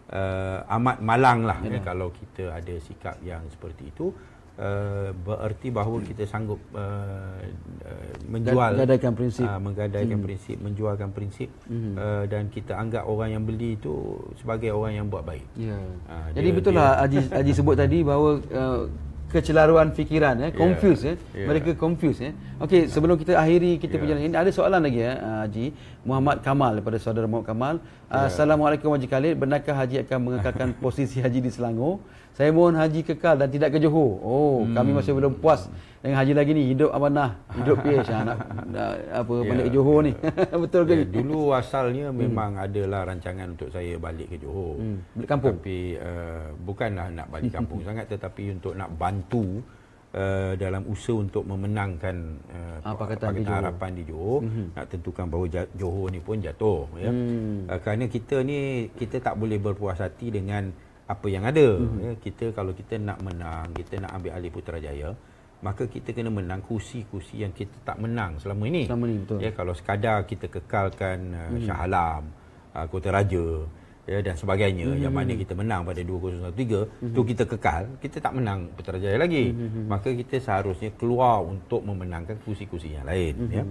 uh, amat malang lah yeah. Ya, kalau kita ada sikap yang seperti itu uh, bererti bahawa hmm. kita sanggup uh, uh, menjual menggadaikan prinsip uh, menggadaikan hmm. prinsip menjualkan prinsip hmm. uh, dan kita anggap orang yang beli itu sebagai orang yang buat baik.
Yeah. Ya. Uh, Jadi betul lah Haji Haji sebut tadi bahawa uh, kecelaruan fikiran eh ya, confuse yeah. eh ya. mereka yeah. confuse eh okey sebelum kita akhiri kita yeah. perjalanan ini ada soalan lagi eh ah, haji Muhammad Kamal daripada saudara Muhammad Kamal yeah. assalamualaikum haji Khalid benarkah haji akan mengekalkan posisi haji di Selangor saya mohon haji kekal dan tidak ke Johor. Oh, hmm. kami masih belum puas dengan haji lagi ni. Hidup amanah, hidup PH anak ah, apa yeah. balik ke Johor yeah. ni.
Betul ke? Yeah. Dulu asalnya hmm. memang adalah rancangan untuk saya balik ke Johor. Hmm. Balik kampung. Tapi uh, bukanlah nak balik kampung sangat tetapi untuk nak bantu Uh, dalam usaha untuk memenangkan uh, apa kata di harapan di Johor mm-hmm. nak tentukan bahawa Johor ni pun jatuh ya mm. uh, kerana kita ni kita tak boleh berpuas hati dengan apa yang ada. Mm-hmm. Ya, kita kalau kita nak menang, kita nak ambil alih Putrajaya, maka kita kena menang kursi-kursi yang kita tak menang selama ini. Selama ini betul. Ya, kalau sekadar kita kekalkan uh, mm-hmm. Shah Alam, uh, Kota Raja ya, dan sebagainya mm-hmm. yang mana mhm. kita menang pada 2013, mm-hmm. kita kekal, kita tak menang Putrajaya lagi. Mm-hmm. Maka kita seharusnya keluar untuk memenangkan kursi-kursi yang lain. Mm-hmm. Ya.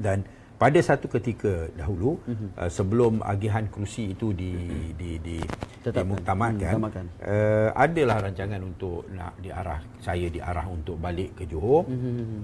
Dan pada satu ketika dahulu mm-hmm. uh, sebelum agihan kerusi itu di mm-hmm. di di, di, di muktamadkan mm, uh, adalah rancangan untuk nak diarah saya diarah untuk balik ke Johor mm-hmm.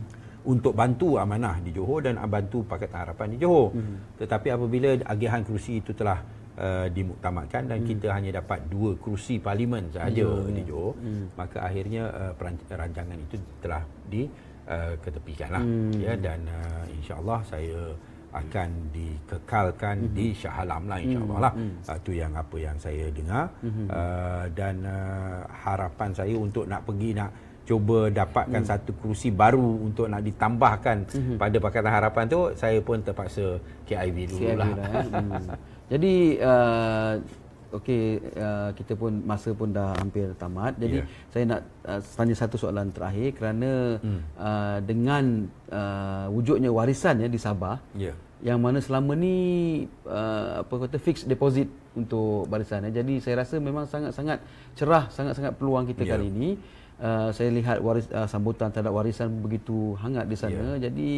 untuk bantu amanah di Johor dan bantu paket Harapan di Johor mm-hmm. tetapi apabila agihan kerusi itu telah Uh, dimuktamadkan dan hmm. kita hanya dapat dua kerusi parlimen sahaja yeah, di ya. Johor yeah. Hmm. maka akhirnya uh, rancangan itu telah di, Uh, ketepikan lah hmm. ya dan uh, insyaallah saya akan dikekalkan hmm di Shah Alam lah hmm. insyaAllah lah. hmm Uh, tu yang apa yang saya dengar. hmm Uh, dan uh, harapan saya untuk nak pergi nak cuba dapatkan hmm satu kerusi baru untuk nak ditambahkan hmm pada Pakatan Harapan tu, saya pun terpaksa KIV dulu lah. lah eh. hmm.
Jadi uh, okey uh, kita pun masa pun dah hampir tamat jadi yeah. saya nak uh, tanya satu soalan terakhir kerana mm. uh, dengan uh, wujudnya warisan ya di Sabah yeah. yang mana selama ni uh, apa kata fixed deposit untuk barisan ya jadi saya rasa memang sangat-sangat cerah sangat-sangat peluang kita yeah. kali ini uh, saya lihat waris, uh, sambutan terhadap warisan begitu hangat di sana yeah. jadi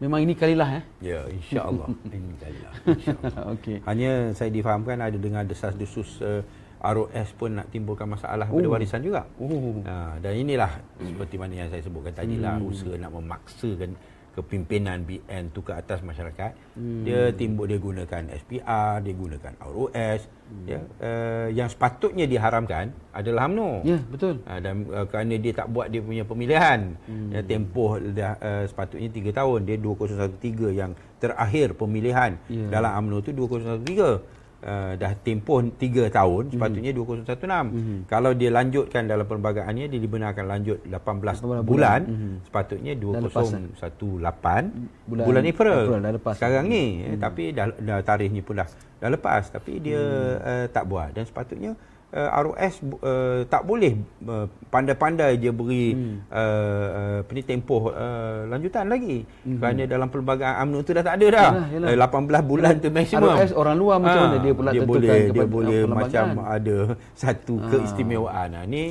Memang ini kalilah eh? Ya, insya-Allah. ini kalilah.
Insya Okey. Hanya saya difahamkan ada dengan desas-desus uh, eh, ROS pun nak timbulkan masalah pada oh. warisan juga. Oh. Uh, dan inilah seperti mana yang saya sebutkan tadi lah hmm. usaha nak memaksakan kepimpinan BN tu ke atas masyarakat hmm. dia timbul dia gunakan SPR dia gunakan ROS hmm. ya uh, yang sepatutnya diharamkan adalah UMNO ya betul uh, dan uh, kerana dia tak buat dia punya pemilihan hmm. ya, tempoh dah uh, sepatutnya 3 tahun dia 2013 yang terakhir pemilihan ya. dalam UMNO tu 2013 Eh, dah tempoh 3 tahun mhm. sepatutnya mm-hmm. 2016 mm-hmm. kalau dia lanjutkan dalam perbagaannya dia dibenarkan lanjut 18, 18 bulan, bulan. Mm-hmm. sepatutnya 2018 eh? bulan, bulan April, April sekarang ni mm-hmm. tapi dah, dah tarikhnya pula dah lepas tapi dia hmm. uh, tak buat dan sepatutnya uh, eh, ROS uh, eh, tak boleh uh, pandai-pandai je beri hmm. uh, uh, tempoh uh, lanjutan lagi hmm. kerana dalam perlembagaan UMNO tu dah tak ada dah yelah, yelah. 18 bulan yelah. tu maksimum ROS orang luar macam ha, mana dia pula dia boleh, dia boleh macam ada satu ha. keistimewaan ha. ni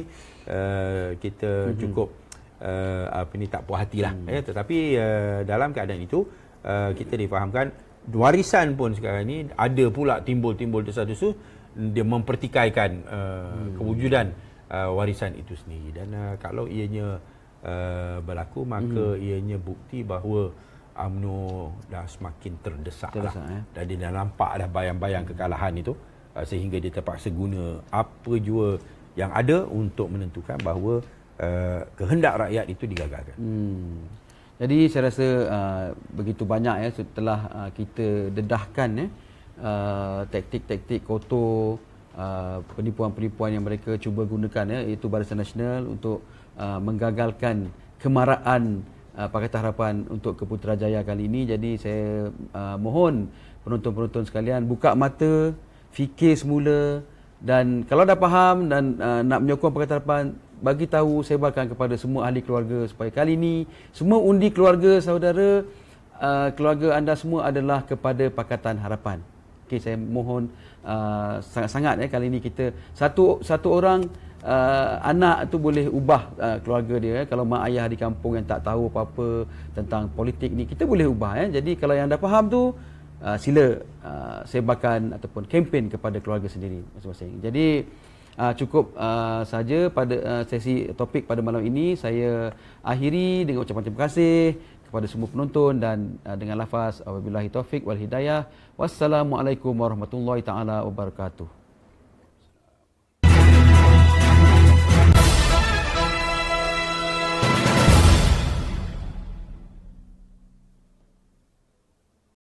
uh, kita hmm. cukup uh, apa ni tak puas hatilah hmm. ya, tetapi uh, dalam keadaan itu uh, kita difahamkan warisan pun sekarang ni ada pula timbul-timbul satu tu dia mempertikaikan uh, hmm. kewujudan uh, warisan itu sendiri dan uh, kalau ianya uh, berlaku maka hmm. ianya bukti bahawa amno dah semakin terdesak, lah. terdesak lah. eh. dan dia dah nampak dah bayang-bayang hmm. kekalahan itu uh, sehingga dia terpaksa guna apa jua yang ada untuk menentukan bahawa uh, kehendak rakyat itu digagalkan
hmm. Jadi saya rasa uh, begitu banyak ya setelah uh, kita dedahkan ya uh, taktik-taktik kotor uh, penipuan-penipuan yang mereka cuba gunakan ya iaitu Barisan Nasional untuk uh, menggagalkan kemarahan uh, Pakatan Harapan untuk ke Putrajaya kali ini. Jadi saya uh, mohon penonton-penonton sekalian buka mata, fikir semula dan kalau dah faham dan uh, nak menyokong Pakatan Harapan bagi tahu sebarkan kepada semua ahli keluarga supaya kali ini semua undi keluarga saudara uh, keluarga anda semua adalah kepada Pakatan Harapan. Okey saya mohon uh, sangat-sangat ya eh, kali ini kita satu satu orang Uh, anak tu boleh ubah uh, keluarga dia eh. kalau mak ayah di kampung yang tak tahu apa-apa tentang politik ni kita boleh ubah eh. jadi kalau yang dah faham tu uh, sila uh, sebarkan ataupun kempen kepada keluarga sendiri masing-masing jadi uh, cukup uh, saja pada uh, sesi topik pada malam ini saya akhiri dengan ucapan terima kasih kepada semua penonton dan uh, dengan lafaz wabillahi taufik wal hidayah wassalamualaikum warahmatullahi taala wabarakatuh